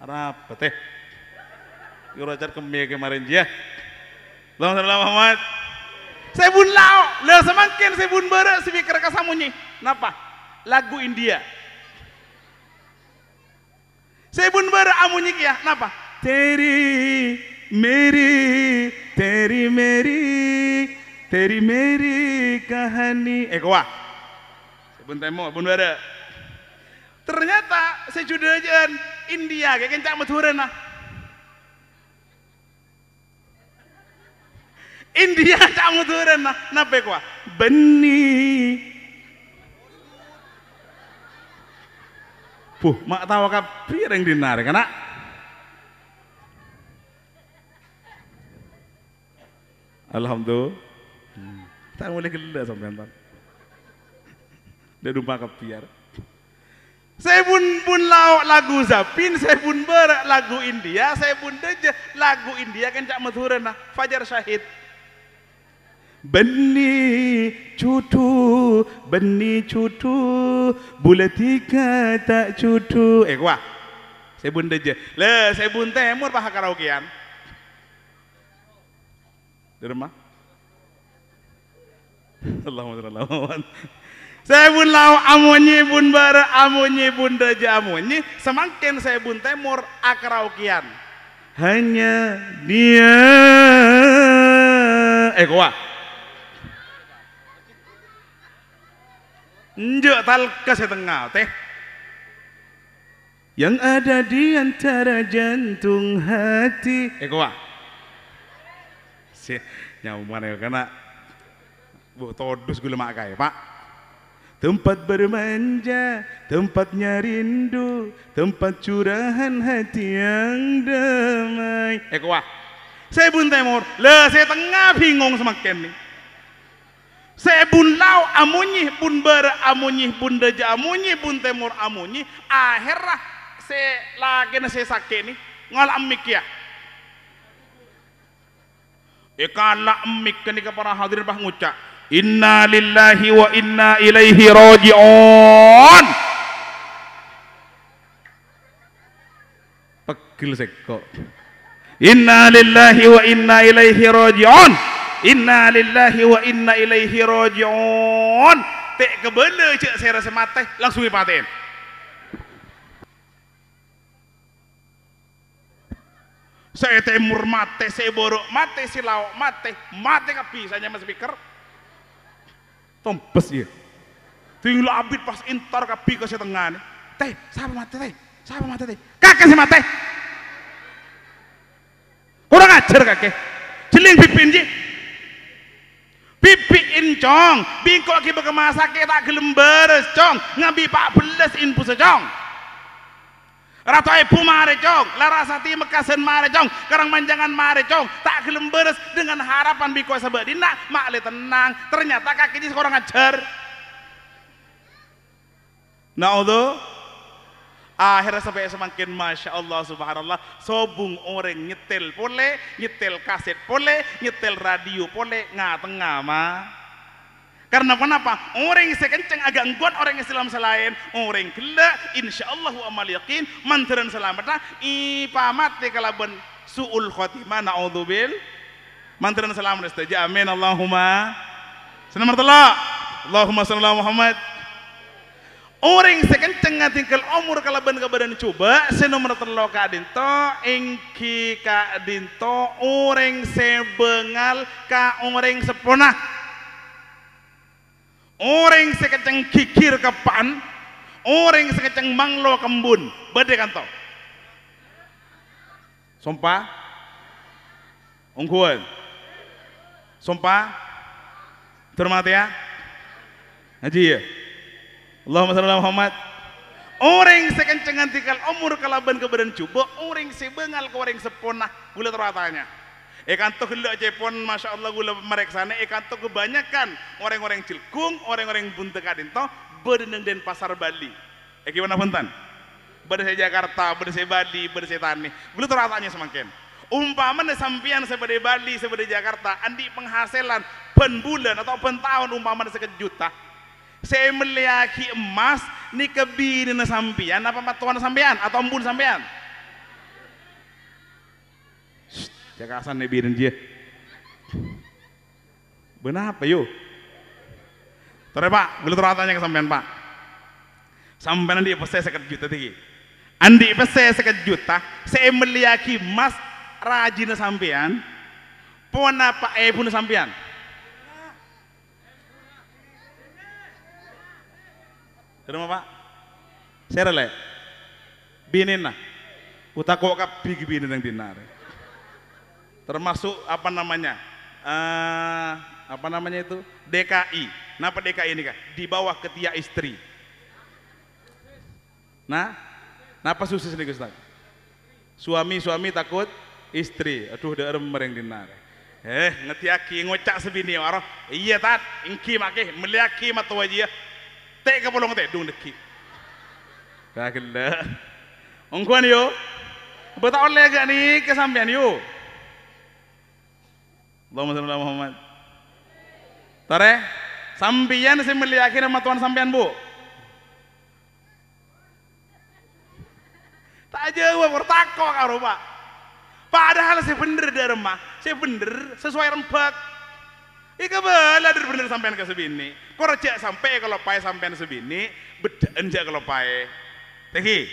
Rapat eh. yuk car kemia kemarin dia. Allahumma sallallahu Muhammad. Saya bun lao, lel semakin saya bun bara si pikir kasamunyi. Napa? Lagu India. Saya bun bara amunyi ya, napa? Teri meri teri meri teri meri kahani. Eh kawa. Saya bun temo bun bara ternyata sejudajan India kayak kencang meturen nah India cak meturen nah nape kuah benih buh mak tahu kap piring dinar. anak Alhamdulillah hmm. tak boleh gila sampai Pak dia lupa kepiar saya pun pun lawak lagu Zapin, saya pun ber lagu India, saya pun deje lagu India kan cak meturen nah, Fajar Syahid. Beni cutu, beni cutu, tiga tak cutu. Eh wah, saya pun deje. Le, saya pun temur paha karaokean. Derma. Allahumma sallallahu saya pun lau amonye pun bara amonye pun daja amonye semakin saya pun temur akraukian hanya dia eh kowa tal ke tengah teh yang ada di antara jantung hati eh Sih, si nyamuk ya kena bu todus gula makai pak tempat bermanja, tempatnya rindu, tempat curahan hati yang damai. Eh kuah, saya bun temur, lah saya tengah bingung semakin nih. Saya bun lau amunyi, bun ber amunyi, bun deja amunyi, bun temur amunyi. Akhirnya saya lagi nasi sakit nih, ngalam mik ya. Ikala emik kenika kepada hadir bah ngucap inna lillahi wa inna ilaihi raji'un pegel seko inna lillahi wa inna ilaihi raji'un inna lillahi wa inna ilaihi raji'un tek kebele cek saya rasa mati langsung dipaten saya temur mur mate saya borok mate silau mate mate kepi saya mas speaker Tombes ya. tinggal abit pas intar kebi ke setengah. Teh, siapa mati teh? Siapa mati teh? Kakek si mati. Kurang ajar kakek. Jeling pipin ji. Pipi incong, bingkok lagi kemasak kita gelemberes cong, ngabi pak belas in cong Ratoe Marejong, larasati mekasen Marejong, karang manjangan Marejong, tak gelem dengan harapan biko sebedina, mak le tenang, ternyata kaki ini seorang Nah, allah akhirnya sampai semakin masya Allah subhanallah, sobung orang nyetel pole, nyetel kaset pole, nyetel radio pole, tengah mah karena kenapa? Orang yang sekenceng agak enggon orang yang selam selain orang kela insya Allah amal yakin ipa mati ipamat kalaban suul khotimah naudzubil mantren selamat istaja ya, amin Allahumma selamat Allah Allahumma sallallahu Muhammad orang yang sekenceng tinggal umur kalaban ke dan coba senomor telo ka dinto engki ka dinto orang sebengal ka orang seponah Orang sekeceng kikir kepan, orang sekeceng manglo kembun, kan toh Sumpah, ungkuan, sumpah, termati ya, ngaji ya. Allahumma sallallahu Muhammad. Orang sekencengan tikal umur kalaban kebadan cuba, orang sebengal ke orang seponah, gula teratanya. Ekantuk helak cepon, masya Allah gula merek sana. Ekantuk kebanyakan orang-orang cilkung, orang-orang bunte kadinto berenang dan pasar Bali. Eh gimana pentan? Bersejakarta, Jakarta, berdasar Bali, berse Tani. Belum terasanya semakin. Umpama sampian seperti Bali, seperti Jakarta, andi penghasilan pen bulan atau pen tahun umpama sekitar juta. Saya meliaki emas, ni kebini sampian, apa matuan sampian, atau embun sampian. asan nih biarin dia. Benar apa yuk? Tore pak, gue terus tanya ke sampean pak. Sampean nanti pesen sekat juta tinggi. Andi pesen sekat juta, saya meliaki mas rajin sampean. Puan apa eh pun sampean. Terima pak. Saya rela. Binin lah. kok kap bigi binin yang dinare termasuk apa namanya uh, apa namanya itu DKI kenapa DKI ini kak di bawah ketiak istri nah kenapa susah nih Ustaz suami-suami takut istri aduh udah mereng dinar eh ngetiaki ngocak sebini orang iya tat ingki makih meliaki matu teh ya. tek kepolong tek dung deki dah, ongkuan yo betul oleh gak nih kesampean yo Allahumma salli ala Muhammad. Tare sambian sih meliaki nama matuan sampean bu. Tak aja, jawab, bertakoh karo pak. Padahal sih bener dari mah, sih bener sesuai rempek. Ika bela dari bener sampean ke sebini. Kerja sampai kalau pae sampean sebini, beda enja kalau pae. Tegi,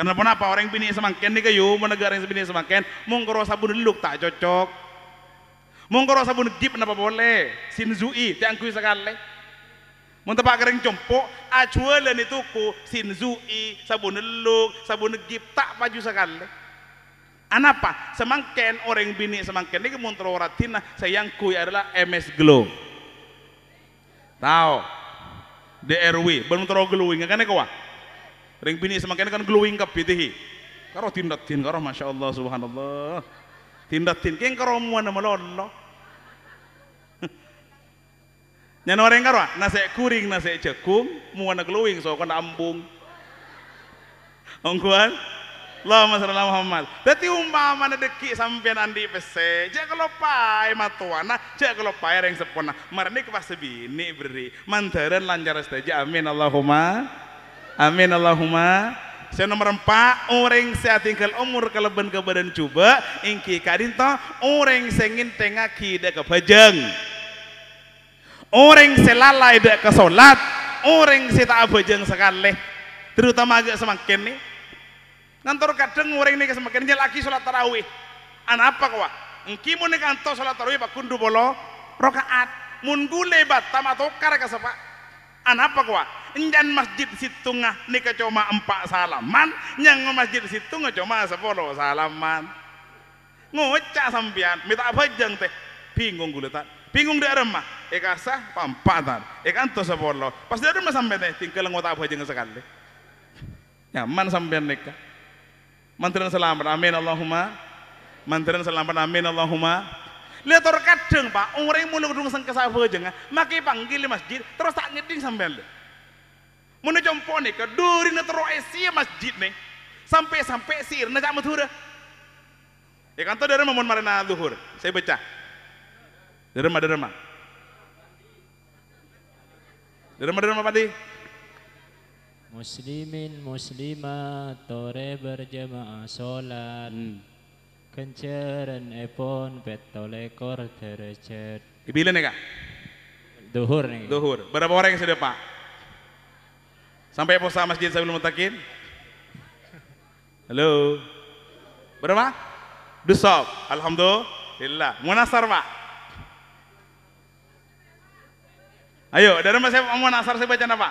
karena kenapa orang bini semakin nih kayu, yang sebini semakin mungkin mungkoro sabun luk tak cocok mungkoro sabun gip napa boleh sinzui tiangkui sekali mun tepak kering compok acuele ni tuku sinzui sabun luk sabun gip tak baju sekali anapa semangken orang bini semangken ini ratina sayang sayangkui adalah MS Glow tahu DRW belum tro glowing kan kawa ring bini semangken kan glowing kepitihi, karo tindak tin karo masyaallah subhanallah tindak ken karomuan sama lolo, nyana orang karo nasek kuring, nasek cekung, muana keluing, so kon ambung. Ongkuan, Allah masalah Muhammad. Tapi umpama na deki sampean andi pese, kalau kelopai matuana, nah, kalau kelopai reng sepona. Nah, Marni kepas sebini beri, mandaran lancar saja. Amin Allahumma. Amin Allahumma. Saya nomor empat, orang saya tinggal umur keleban ke badan coba, ingki kadinta, orang sengin tengah kida ke bajeng. Orang selalai dek ke solat, orang saya tak bajeng sekali. Terutama agak semakin nih. Nantor kadang orang ini jadi lagi solat tarawih. Anak apa kau? mau nih kantor solat tarawih pak kundu bolo rokaat. Mun gule bat tamatokar kasapa Anak apa kuah, Nyan masjid situngah nika cuma empat salaman, yang masjid situ situngah cuma sepuluh salaman. Ngoca sampian, minta apa jeng teh. pinggung gula tak. Bingung di remah, Eka eh, sah pampatan, eka eh, anto sepuluh. Pas di rumah sampai teh tinggal apa jeng sekali. Nyaman sampian nikah. Mantren selamat, amin Allahumma. Mantren selamat, amin Allahumma. Lihat orang kadang pak, umurnya mulu kudung sengke sabo eh. nggak, makai panggil masjid, terus tak nyeding sambil. Mune jompo nih, keduri terus esia masjid nih, sampai-sampai sir, nak matura. Eh. Ya kan tuh dari momen marina zuhur, saya baca. Dari mana Dari mana Derma derma padi. Muslimin muslimat, tore berjamaah sholat. Hmm. Kenceran epon petolekor derajat. Ibile nih kak? Duhur nih. Duhur. Berapa orang yang sudah pak? Sampai posa masjid saya belum mutakin. Halo. Berapa? Dusok. Alhamdulillah. Munasar pak. Ayo, dari mas saya mau Munasar saya baca apa?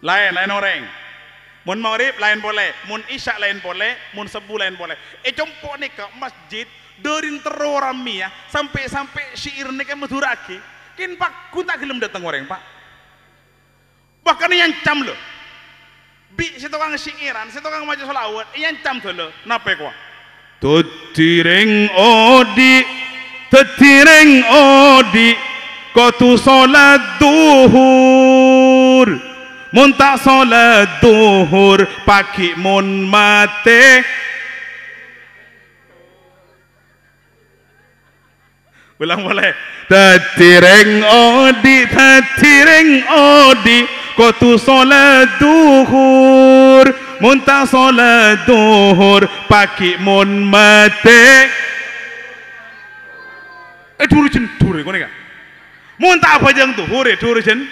Lain, lain orang. Mun maghrib lain boleh, mun isya lain boleh, mun sebu lain boleh. Eh jompo nih ke masjid, derin terorami ya, sampai-sampai syair nih ke meduraki. Kin pak, ku tak gelem datang orang pak. Bahkan yang cam loh. Bi si tukang syairan, si tukang maju solawat, yang cam tuh loh. Napa kuah? Tetiring odi, tetiring odi, tu solat duhur muntah sholat duhur pagi mun mate ulang boleh tatireng odi tatireng odi kotu sholat duhur muntah sholat duhur pagi mun mate eh duru jen duru kono enggak ya? muntah apa jang duhur eh ya, duru jen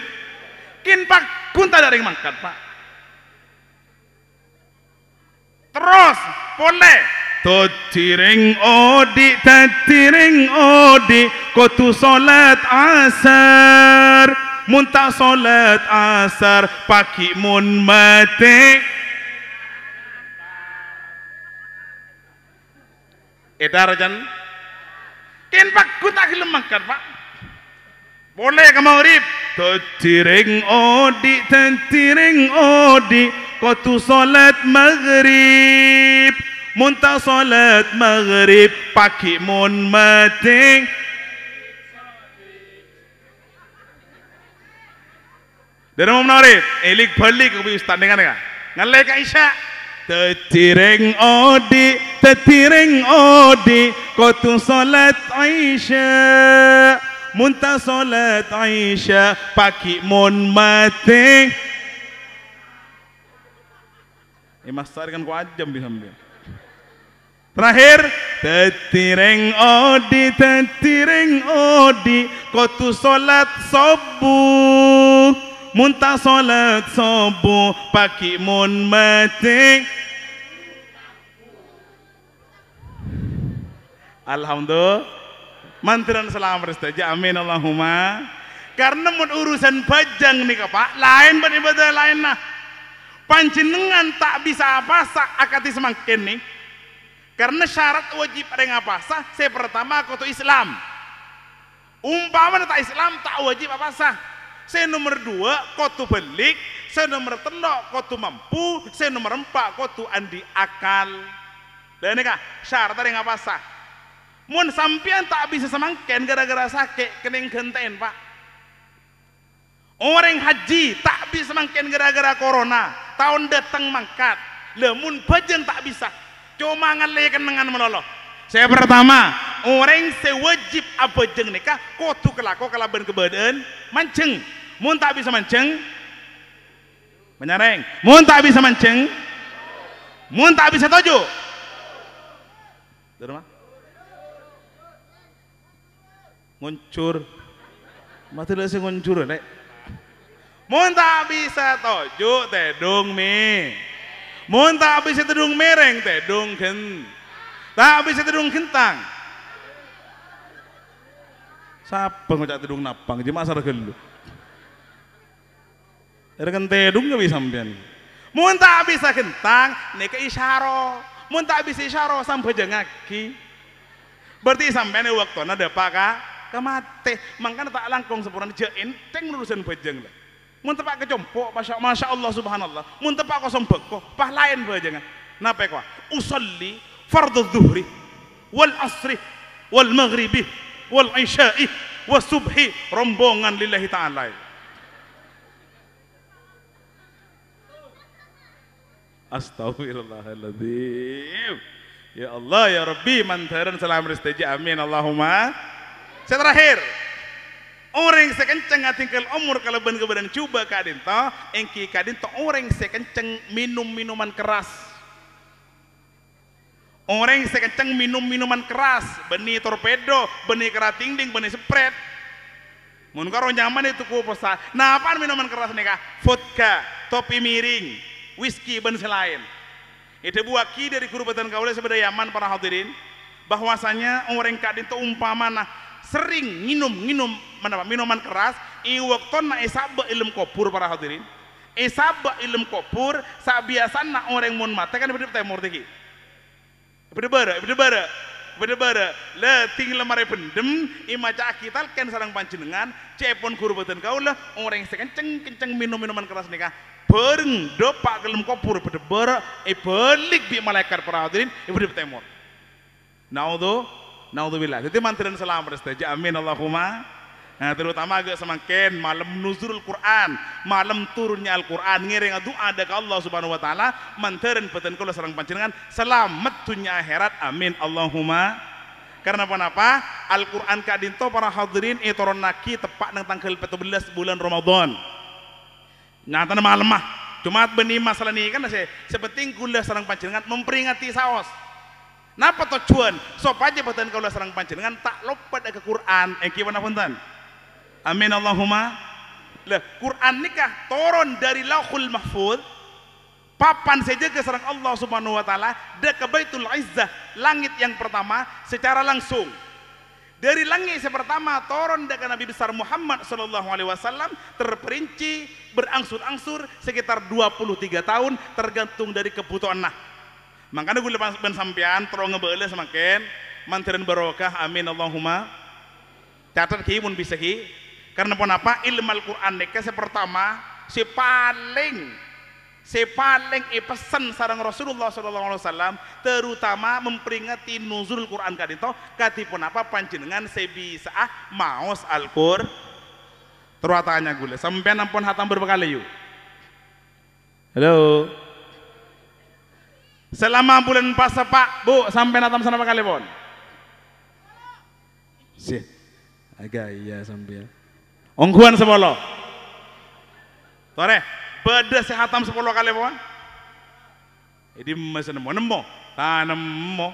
kinpak pun tak ada mangkat pak terus boleh Tatiring odi tatiring odi kotu solat asar muntah solat asar pagi mun mati edar jan kin pak tak gelem mangkat pak boleh ke maghrib? Tetiring odi, tetiring odi, tu solat maghrib. muntah solat maghrib, pagi mon mati. Dari mana menarik, elik balik ke ustaz dengar dengar. Ngalek Aisyah. Tetiring odi, tetiring odi, kotu solat Aisyah. Muntah solat Aisyah Paki mon mati Eh mas Sari kan ku ajam bisa ambil Terakhir Tetireng odi Tetireng odi Kotu solat sobu muntah solat sobu Paki mon mati Alhamdulillah mantiran selamresta amin Allahumma karena mun urusan bajang nih pak lain beribadah lain nah panjenengan tak bisa pasak akati semangkin nih karena syarat wajib ada yang sah saya pertama kutu Islam umpama tak Islam tak wajib apa sah saya nomor dua kutu belik saya nomor tenok kutu mampu saya nomor empat kutu andi akal dan ini kah syarat ada yang sah mun sampean tak bisa semangken gara-gara sakit kening genten pak orang haji tak bisa semangken gara-gara corona tahun datang mangkat lemun pejen tak bisa cuma ngalekan dengan menolong saya pertama orang sewajib abejeng nikah kudu kelako kelaban kebadan mancing mun tak bisa mancing? menyereng mun tak bisa mancing? mun tak bisa tojo terima nguncur mati lah sih nguncur nek Muntah tak bisa tojuk tedung mi muntah tak bisa tedung mereng tedung gen tak bisa tedung kentang Sapa ngocak tedung napang, Jemaah asar gelu. Erken tedung gak bisa sampean. Muntah tak bisa kentang, neka isyaro. Mun tak bisa isyaro sampai jengaki. Berarti sampai ini waktu ada pakai kamate mangkana tak langkung sempurna je enteng urusan bajeng lah mun tepak kecompok masya, masya Allah subhanallah mun tepak kosong beko pah lain bajeng napa kau usolli fardhu dhuhri wal asri wal maghribi wal isya'i wa subhi rombongan lillahi ta'ala Astaghfirullahaladzim Ya Allah ya Rabbi mantaran salam ristaji amin Allahumma Terakhir, orang yang sekenceng tinggal umur kalau ben keberan coba kadinta, engki to orang yang sekenceng minum minuman keras. Orang yang sekenceng minum minuman keras, benih torpedo, benih kerating ding, benih spread. Mun karo nyaman itu ku pesan, Nah, apa minuman keras nih kak? Vodka, topi miring, whisky ben selain. Itu buah ki dari guru kurubatan kaula sebenarnya Yaman para hadirin bahwasanya orang kadin itu umpama nah sering minum minum minuman keras waktu na isaba ilm kopur para hadirin isaba ilm kopur biasa na orang mun mata kan beda temur tiki berdebar, berdebar, berdebar, le tinggal bara leting lemari pendem imaca akital kan sarang panjenengan cepon guru beten kaulah orang sekenceng kenceng minum minuman keras nikah bareng dopak gelem kopur berdebar, e balik bi malaikat para hadirin ibu di temur Naudhu naudzubillah jadi mantirin salam prestasi amin Allahumma Nah, terutama agak semakin malam nuzul Quran, malam turunnya Al-Quran, ngiring itu ada ke Allah Subhanahu wa taala, manteren peten kula serang pancingan selamat dunia akhirat. Amin. Allahumma karena apa Al-Quran to para hadirin itoron eh, naki tepat nang tanggal 14 bulan Ramadan. Nyata malam mah. Jumat beni masalah ini kan saya sepenting gula serang pancingan memperingati saos. Napa tujuan? Sop aja kau kalau serang dengan tak lompat ke Quran. Eh, mana pun punten? Amin Allahumma. Lah, Quran nikah toron dari Lauhul mahfud. papan saja ke serang Allah Subhanahu wa taala dan ke Baitul Izzah, langit yang pertama secara langsung. Dari langit yang pertama turun dari Nabi besar Muhammad sallallahu alaihi wasallam terperinci berangsur-angsur sekitar 23 tahun tergantung dari kebutuhan nah makanya gue lepas ben sampean terong ngebeli semakin mantiran barokah amin Allahumma catat ki mun bisa ki karena pun apa ilmu Al-Quran neka si pertama si paling si paling pesan sarang Rasulullah sallallahu alaihi wasallam terutama memperingati nuzul Quran Kati pun apa panjenengan sebisa ah maos Al-Qur terutanya gule sampean ampun hatam berbekal yuk halo Selama bulan puasa Pak, Bu, sampai natam sana pakai lepon. Sih. Agak iya sampai ya ongkuan sepolo. Tore, beda sehatam sepolo kali lepon. Jadi mesen nemu nemu, tanam mo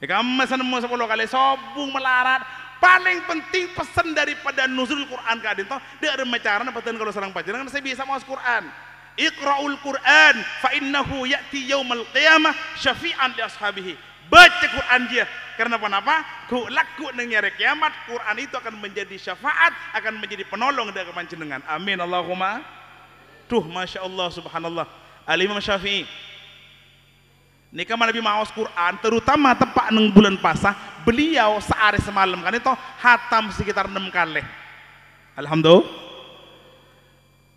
Ika mesen nemu sepolo kali sobung melarat. Paling penting pesan daripada nuzul Quran kadin toh, dia ada macaran apa kalau serang pacaran saya bisa mau Quran. Iqra'ul Quran fa innahu ya'ti yaumal qiyamah syafi'an li ashabihi. Baca Quran dia. Karena kenapa? Ku laku nang kiamat, Quran itu akan menjadi syafaat, akan menjadi penolong dari panjenengan. Amin Allahumma. Tuh Masya Allah subhanallah. Al-Imam Syafi'i Nika Nabi maos Quran, terutama tempat neng bulan pasah, beliau sehari semalam kan itu hatam sekitar enam kali. Alhamdulillah.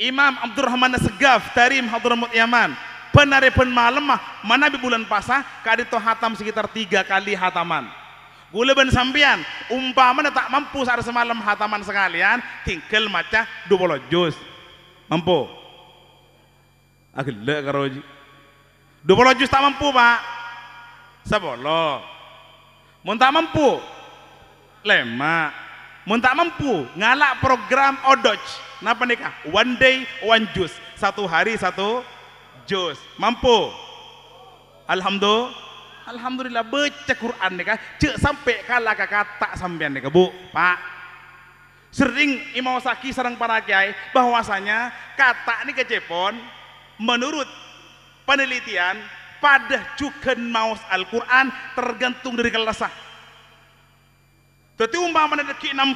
Imam Abdurrahman Segaf Tarim Hadramut Yaman penari pen malam mah mana di bulan puasa kadito hatam sekitar tiga kali hataman gula ben sampean umpama tak mampu sehari semalam hataman sekalian tinggal maca dua juz mampu agak ah, karoji dua juz tak mampu pak sabolo mau tak mampu lemak mau tak mampu ngalak program odoj Kenapa nikah? One day, one juice. Satu hari, satu juice. Mampu? Alhamdulillah. Alhamdulillah baca Quran nikah. Cek sampai kalah kakak tak sampean nikah, Bu. Pak. Sering Imam Saki serang para kiai bahwasanya kata ini kecepon menurut penelitian pada cuken maus Al-Quran tergantung dari kelasah. Tetapi umpama ada ki enam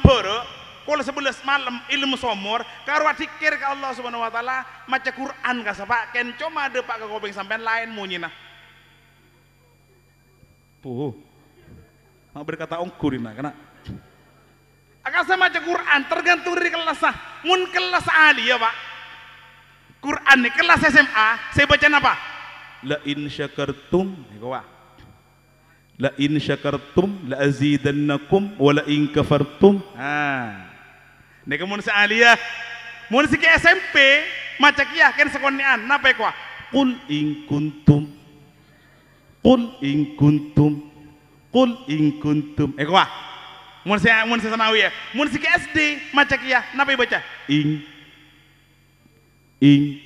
kalau sebelas malam ilmu somor karo dikir ke Allah subhanahu wa ta'ala maca Quran kasa pak ken cuma ada pak ke kopeng sampean lain munyina puh mau berkata ongkurina kena akan maca Quran tergantung dari kelas ah. mun kelas ahli ya pak Quran nih kelas SMA saya baca apa la in syakartum ya la in syakartum la azidannakum wa la in kafartum ah. Nek mun alia, mun ke SMP, maca iya ken sekonian, napa kuah? Kun ing kuntum, kun ing kuntum, kun ing kuntum. Eh kuah, mun se mun se sanawi ya, mun ke SD, maca iya, napa baca? Ing, ing,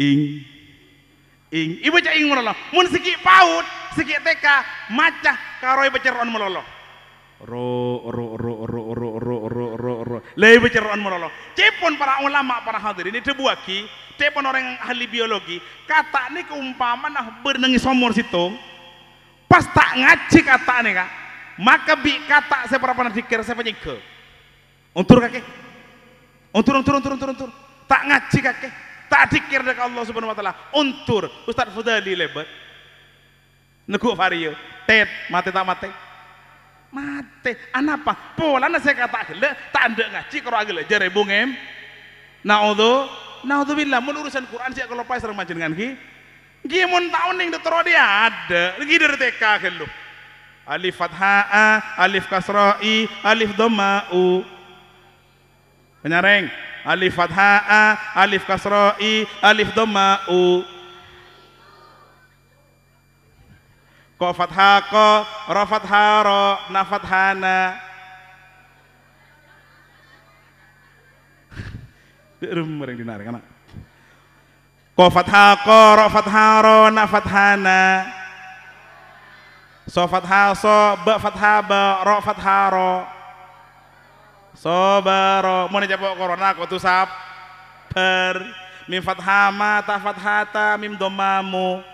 ing, ing. Ibu cak ing mulallah. Mun siki paut, si TK, macah karoy baca ron mulallah. Ro, ro, ro, ro, ro, Qur'an. Lebih bicara Quran menolong. Cepon para ulama, para hadirin itu buaki, cepon orang ahli biologi, kata ni keumpamaan nah berenangi somor situ. Pas tak ngaji kata ni kak, maka bi kata saya seberapa nanti kira saya penyike. Untur kakek, untur untur untur untur untur. Tak ngaji kakek, tak dikir dengan Allah Subhanahu Wa Taala. Untur Ustaz Fudali lebat. Nekuk vario, tet mati tak mati mate anapa polana saya kata tak tanda ngaji kalau agele jare bungem naudzu naudzubillah mun urusan Quran sih kalau pas serang dengan ki ki mun taun ning detro dia ada lagi dari TK gelu alif fathah alif I, alif U. penyareng alif fathah alif I, alif U. Ko fathako, rofat haro, nafat hana. Rumering dinarik anak. Ko fathako, rofat haro, nafat hana. So fathaso, ba fathaba, ro So ba ro. mau dijawab corona kau tuh sab Per, mim fathama, ta fathata, mim domamu.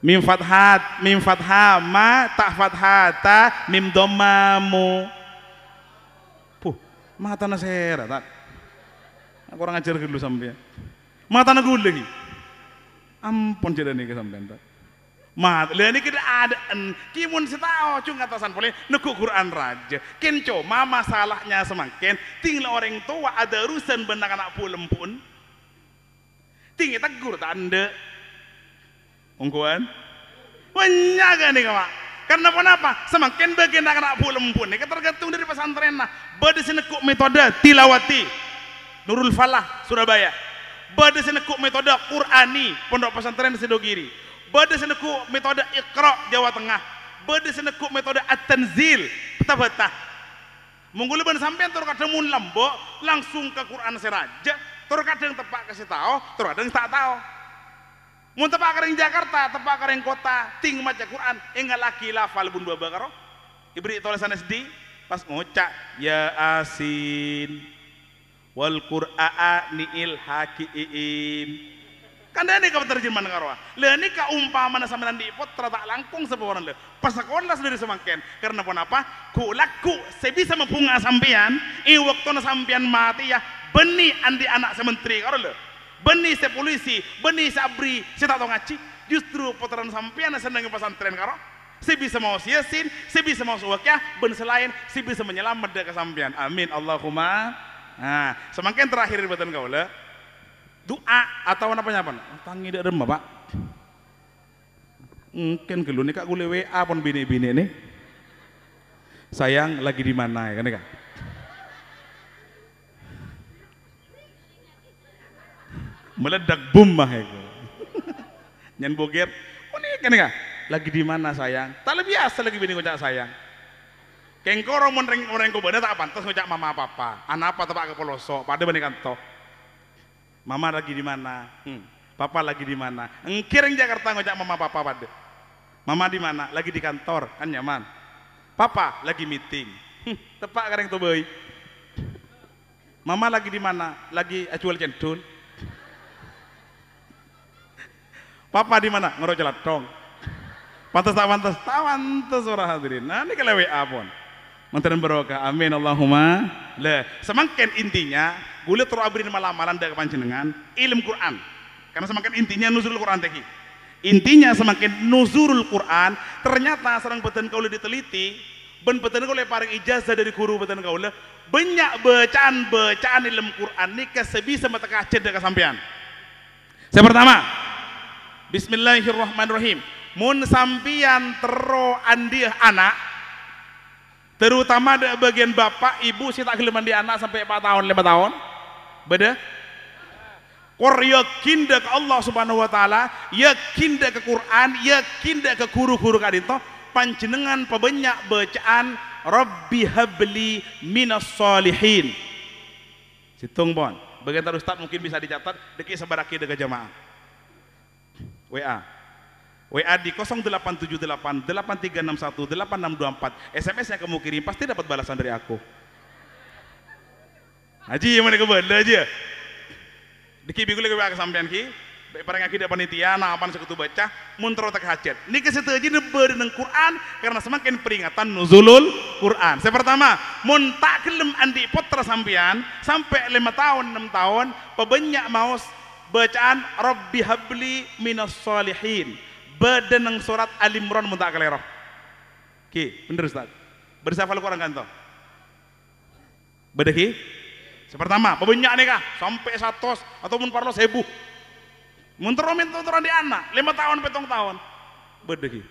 mim fathat mim fathah ma ta fathata mim domamu puh mata nasera tak aku orang ajar dulu sampean mata nagu lagi ampun jadi nih sampean tak mat lihat ini kita ada en kimun setao cung atasan boleh neku Quran raja kenco mama salahnya semakin tinggal orang tua ada urusan benda anak pulem pun tinggi tegur tak anda Ungkuan? Wenyaga nih kawan. Karena apa? Semakin bagian nak nak pulang pun. Kita tergantung dari pesantren nah. Bade sinekuk metode tilawati. Nurul Falah, Surabaya. Bade sinekuk metode Qur'ani, Pondok Pesantren Sidogiri. Bade sinekuk metode Iqra, Jawa Tengah. Bade sinekuk metode At-Tanzil, betah. Munggul ben sampean tur kadang lembok langsung ke Quran seraja, Terkadang kadang kasih tahu, Terkadang tak tahu mau tepak kering Jakarta, tepak kering kota, ting maca Quran, enggak laki lafal bun dua roh, Ibri tulisan SD, pas ngocak ya asin wal Qur'aa niil hakiin. Kan nih kau terjemahan kau umpama ka umpamana di pot terata langkung sepawaran le. Pasakola sendiri semangkian, Karena pun apa? Ku laku sebisa mempunga sampean, waktu waktuna sampean mati ya, benih anti anak sementri karo leh benih saya polisi, benih saya abri, saya tak tahu ngaji. Justru putaran sampean senang pesantren karo. si bisa mau siasin, si bisa mau suwak ya ben selain, si bisa menyelamat dari kesampian, Amin, Allahumma. Nah, semakin terakhir buatan kau lah. Doa atau apa nyapa? Oh, tangi dek remah pak. Mungkin ni kak gule WA pun bini-bini nih. Sayang lagi di mana ya kan kak? meledak bom mah itu nyen boger unik kan enggak lagi di mana sayang tak lebih biasa lagi bini ngocak sayang kengkoro menreng orang kau tak pantas ngocak mama papa anak apa tepak ke Poloso? pada bani kantor. mama lagi di mana hmm. papa lagi di mana engkireng Jakarta ngocak mama papa pada mama di mana lagi di kantor kan nyaman papa lagi meeting tepak kareng tuh boy mama lagi di mana lagi acuan eh, cendol. Papa di mana? ngoro jalan tong. Pantas tak pantas, tak pantas ora hadirin. Nah, ini WA pun. Menteri barokah. Amin Allahumma. Le, semakin intinya gula malam abrin malam-malam kepancing dengan ilmu Quran. Karena semakin intinya nuzul Quran teki. Intinya semakin nuzul Quran, ternyata serang beten kaula diteliti, ben beten kau paring ijazah dari guru beten kaula, banyak bacaan-bacaan ilmu Quran ini kesebisa mata kacir dari sampean. Saya pertama, Bismillahirrahmanirrahim. Mun sampian tero andi anak, terutama di bagian bapak, ibu, si tak kelima di anak sampai empat tahun, lima tahun, beda? Kor yakin dek Allah subhanahu wa ta'ala, yakin dek ke Quran, yakin dek ke guru-guru kadinto, panjenengan pebanyak bacaan Rabbi habli minas salihin. Situng bon, bagian tarustat mungkin bisa dicatat, deki sebaraki dek jamaah. WA. WA di 0878 8361 8624. SMS yang kamu kirim pasti dapat balasan dari aku. Haji yang mana kebenda aja. Diki bigu lagi ke sampean ki. Parang aki panitia, naapan sekutu baca, muntro tak hajat. Ini kesitu aja diberi dengan Quran, karena semakin peringatan nuzulul Quran. Saya pertama, muntak lem andi potra sampean, sampai lima tahun, enam tahun, pebanyak maus bacaan Rabbi habli minas salihin bedeneng surat alimron muntah mun oke bener Ustaz bersafal Quran kan toh beda ki sepertama pembunyak nih kah sampai satu ataupun parlo sebu menteromin tunturan di anak lima tahun petong tahun beda ki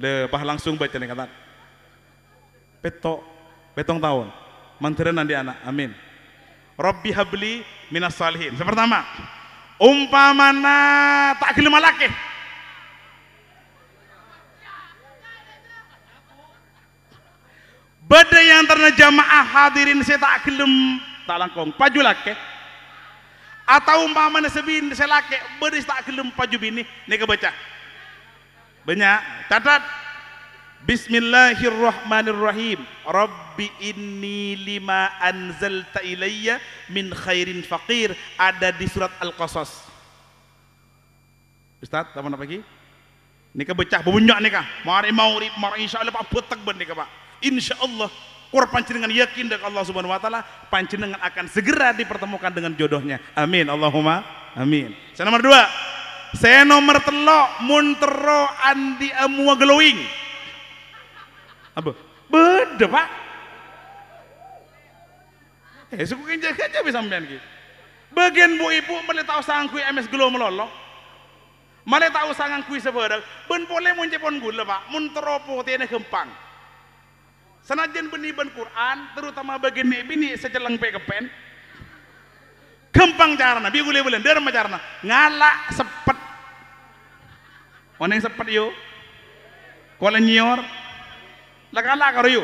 lepah langsung baca nih kata petok petong tahun mantiran nanti anak amin Rabbi habli minas salihin. sepertama umpamana tak gelem laki Beda yang terna jamaah hadirin saya tak gelem tak langkong paju lake atau umpamana sebin saya laki beda tak gelem paju bini ini kebaca banyak catat Bismillahirrahmanirrahim. Rabbi inni lima anzalta ilayya min khairin faqir. Ada di surat Al-Qasas. Ustaz, apa pagi? Ini ke becah bebunyak nih kah? Mari maurib, mari insya Allah pak betek ben kah pak. Insya Allah kur panjenengan yakin dengan Allah Subhanahu Wa Taala, Pancenengan akan segera dipertemukan dengan jodohnya. Amin, Allahumma, amin. Saya nomor dua, saya nomor telok. muntero andi amua glowing. Apa? Beda pak. Eh, suku kinjak kerja bisa sampean ki. Bagian bu ibu mana tahu sanganku kui MS gelo melolo. Mana tahu sanganku kui sebarang. Ben boleh pun gula pak. Muntropo ini tiada gempang. Senajan ben Quran, terutama bagian ni bini sejelang pe kepen. Gempang carana, bi gule bulan, derma macarana. Ngalak sepet. Oneng sepet yo. nyior, lagala karo yo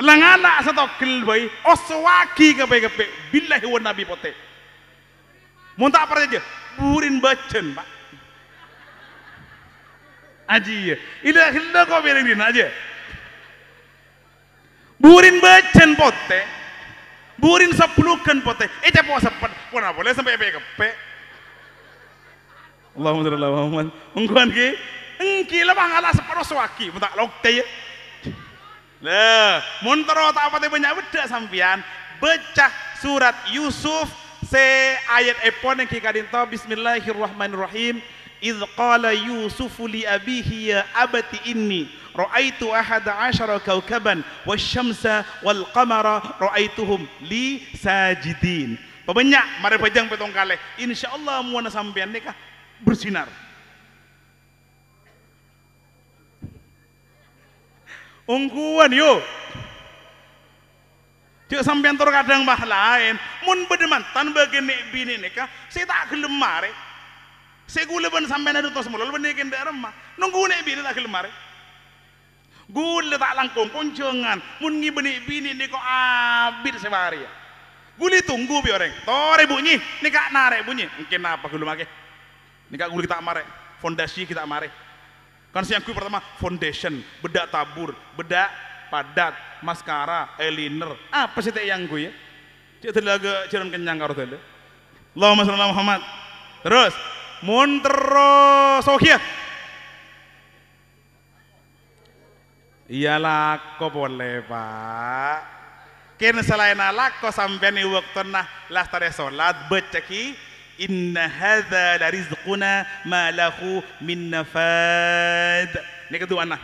langala sa to kel boy kepe kepe billahi wa nabi pote Muntah iya. apa aja burin bacen pak aji ila hilda ko berin aja burin bacen pote burin sepulukan pote eh cepo sepet pun boleh sampai kepe kepe Allahumma sholli Muhammad. Ungguhan ki engki lemah ngalah separo lokte ya. Lah, montero tero tak apate banyak wedak becah surat Yusuf se ayat epon yang kita dinta bismillahirrahmanirrahim idh qala yusufu li abihi ya abati inni ra'aitu ahada asyara kawkaban wasyamsa wal qamara ra'aituhum li sajidin pemenyak mari pejang petong kali insyaallah muana sampean nikah bersinar. Ungkuan yo. Dia sampean tur kadang mah lain. Mun bedeman tan bagi nek bini neka, saya tak gelem Saya gule ben sampean adu tos mulu ben nek remah. Nunggu nek bini tak gelem mare. Gule tak langkung koncengan, mun ngi benik bini neko kok semari. Gule tunggu bi orang. Tore bunyi, nikah nare bunyi. Mungkin apa gula akeh. Nikah guli kita amare, fondasi kita amare. Kan siang kui pertama foundation, bedak tabur, bedak padat, maskara, eyeliner. Apa sih teh yang gue? ya? Cek telaga jalan kenyang karo tele. Allahumma shalli Muhammad. Terus mun terus ya? Iyalah kok boleh Pak. Kini selain alak kok sampai nih waktu nah lah tarik sholat beceki inna hadza la rizquna ma lahu min nafad nek tu ana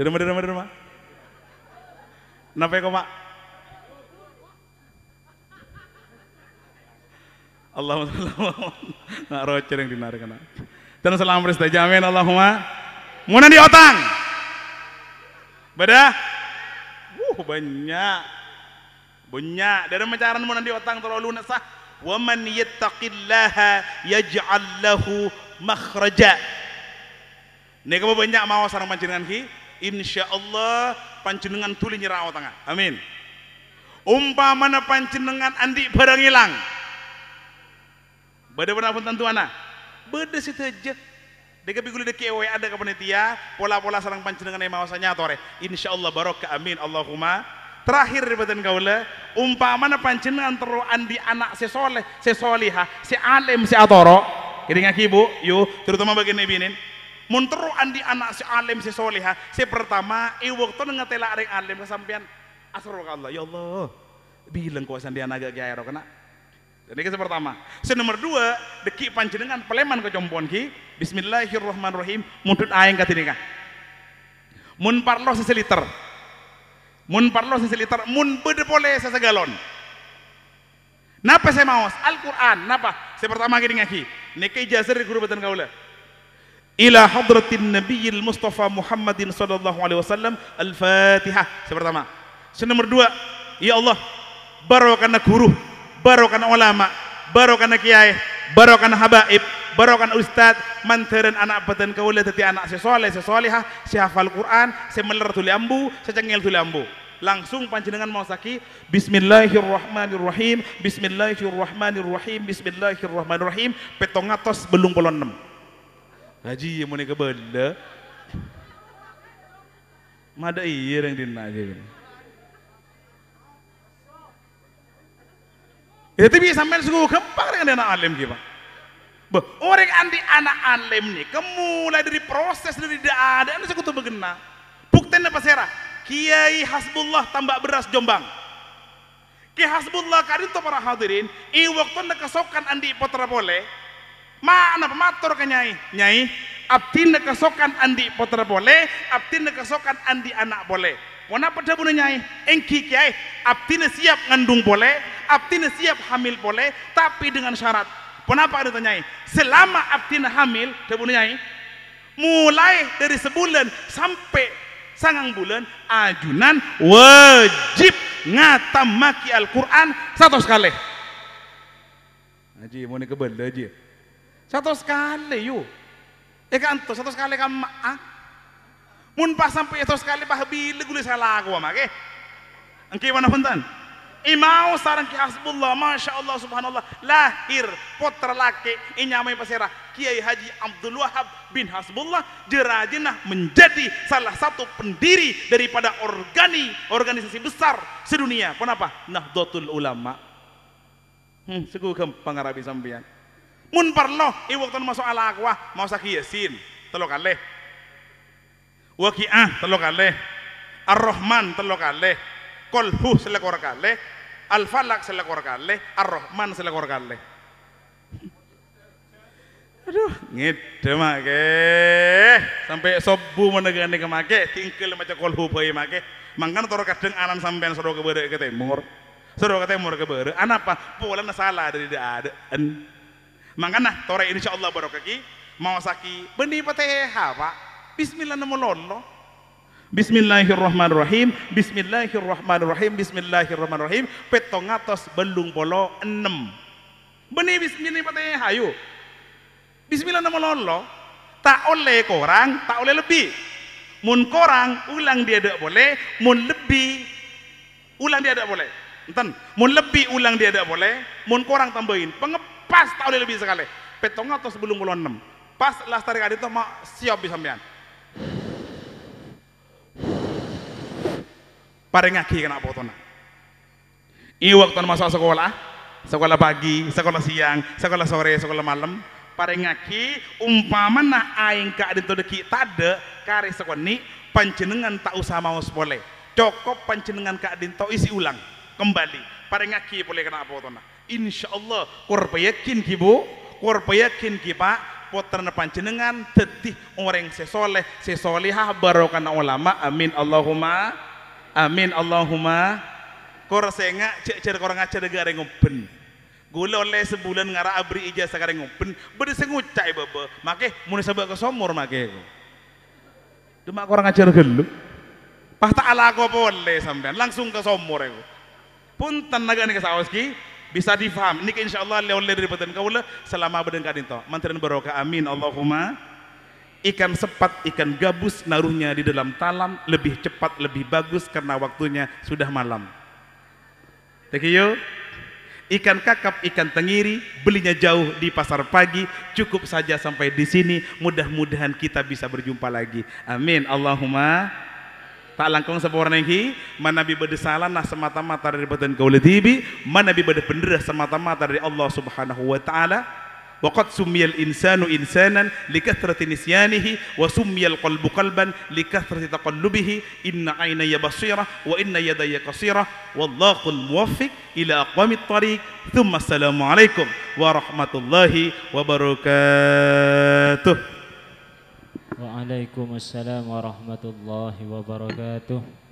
derma derma derma napa ya ko mak Allahumma nak rocer yang dinarik anak dan salam berista jamin Allahumma munan di otang bedah uh banyak bunya dari mencaran mun di otang terlalu sah Wa man yattaqillaha yaj'al lahu makhraja. Nek apa banyak mau sarang panjenengan ki, insyaallah panjenengan tuli nyerah otang. Amin. umpama na panjenengan andi barang hilang. Bada pernah pun tentu anak. Bada situ aja. Deka biguli deki ewe ada ke pola-pola sarang panjenengan yang mawasanya tore. Eh. Insyaallah barokah amin Allahumma Terakhir di badan kaula, umpamana panjenengan teruan andi anak sesoleh, sesoliha, se alim, se atoro. Kiring ibu, yuk terutama bagi nebinin. Mun teruan di anak se alim, se soliha, se pertama, waktu ngetela ring alim kesampian. Asrul Allah, ya Allah. Bilang kuasa dia naga gairah kena. Jadi kita pertama. Se nomor dua, deki panjenengan peleman ke jombon ki. Bismillahirrahmanirrahim. Mundut aing katinika. Mun parlo seseliter. liter Mun parlo liter mun bede pole sesegalon. Napa saya mau? Al-Quran, napa? Saya pertama gini ngaki. Neke ke dari guru batan kaula Ila hadratin nabiyil Mustafa Muhammadin sallallahu alaihi wasallam al fatiha Saya pertama. Saya nomor dua. Ya Allah, barokana guru, barokana ulama, barokana kiai, barokan habaib barokan Ustad, manteren anak peten kaula teti anak si soleh si hafal Quran si meler tuli ambu si cengil tuli ambu langsung panjenengan mau saki bismillahirrahmanirrahim bismillahirrahmanirrahim bismillahirrahmanirrahim petong atas belum polon enam haji ya mau kebele mada iya yang dina aja Itu sampai sungguh gempar dengan anak alim kita. orang andi anak alim ini kemulai dari proses dari tidak ada, anda sekutu begena. Bukti apa serah? Kiai Hasbullah tambak beras Jombang. Kiai Hasbullah kadin itu para hadirin, i waktu anda kesokan andi potra boleh, mana pematur ke nyai, nyai, abdin kesokan andi potra boleh, abdin kesokan andi anak boleh. Wana pada bunuh nyai, engki kiai, abdin siap ngandung boleh, Abtin siap hamil boleh, tapi dengan syarat. Kenapa ditanyai? Selama Abtin hamil, terbunyiai, mulai dari sebulan sampai sangang bulan, ajunan wajib ngatamaki maki Al-Quran satu sekali. Haji, mau ni kebenda haji. Satu sekali yuk. Eh kan satu sekali kamu ah. Mun pas sampai satu sekali bah bila gule salah aku mak eh. Engke mana pentan? Imau sarang ki hasbullah, masya Allah subhanallah, lahir putra laki inyamai pasirah Kiai Haji Abdul Wahab bin Hasbullah jerajinah menjadi salah satu pendiri daripada organi organisasi besar sedunia. Kenapa? dotul Ulama. Hmm, segugem pengarabi sampean. Mun parlo iwaktan masuk ala akwa mau yasin telok kalih. waki'ah telok kalih. Ar-Rahman telok kalih. kolhu selekor kalih al falak sila korkalle, ar-Rahman la korkalle. Aduh, ngede make. Sampai sobu menegani kemake, tingkel macam kolhu bayi make. Mangkan toro kadeng anan sampean suruh kebere ke timur. Suruh ke timur kebere. Anapa? pola Pulan salah dari ada. Mangkan nah, toro insya Allah barokaki. Mau saki, benih pateha pak. Bismillah nemu lolo. Bismillahirrahmanirrahim. Bismillahirrahmanirrahim. Bismillahirrahmanirrahim. Petong atas belung polo enam. Beni bismillah ini patahnya hayu. Bismillah nama lolo. Tak oleh korang, tak oleh lebih. Mun korang, ulang dia tak boleh. Mun lebih, ulang dia tak boleh. Enten, mun lebih ulang dia tak boleh. Mun korang tambahin. Pengepas tak oleh lebih sekali. Petong atas belung polo enam. Pas lastari itu mak siap bisa mian. parengaki kena potona i iya, waktu masuk sekolah sekolah pagi sekolah siang sekolah sore sekolah malam parengaki umpama na aing ka adito deki tade kare sekoni pancenengan tak usah mau boleh. cukup pancenengan ka dinto isi ulang kembali parengaki boleh kena Insya insyaallah kurpa yakin kibu kurpa yakin kipak poterna panjenengan tetih orang sesoleh sesolihah barokana ulama amin Allahumma Amin Allahumma. Kor senga cek cek korang aja dega ngopen. Gula oleh sebulan ngara abri ijazah kareng ngopen. Beri sengucai bebe. makai mulai sebab ke somor makai. Demak korang ajar gelu. Pas tak ala aku boleh sampean langsung ke somor aku. pun tenaga nih kesawas ki bisa difaham. Ini insya Allah oleh dari badan kau selama badan itu. Mantan Mantiran barokah. Amin Allahumma. Ikan sepat, ikan gabus naruhnya di dalam talam lebih cepat, lebih bagus karena waktunya sudah malam. Thank you. Ikan kakap, ikan tengiri, belinya jauh di pasar pagi, cukup saja sampai di sini. Mudah-mudahan kita bisa berjumpa lagi. Amin. Allahumma tak langkung ini mana nabi bade nah semata-mata dari badan kaulatibi mana nabi bade pendera semata-mata dari Allah Subhanahu wa taala وقد سمي الإنسان إنسانا لكثرة نسيانه وسمي القلب قلبا لكثرة تقلبه إن عيني بصيرة وإن يدي قصيرة والله الموفق إلى أقوام الطريق ثم السلام عليكم ورحمة الله وبركاته وعليكم السلام ورحمة الله وبركاته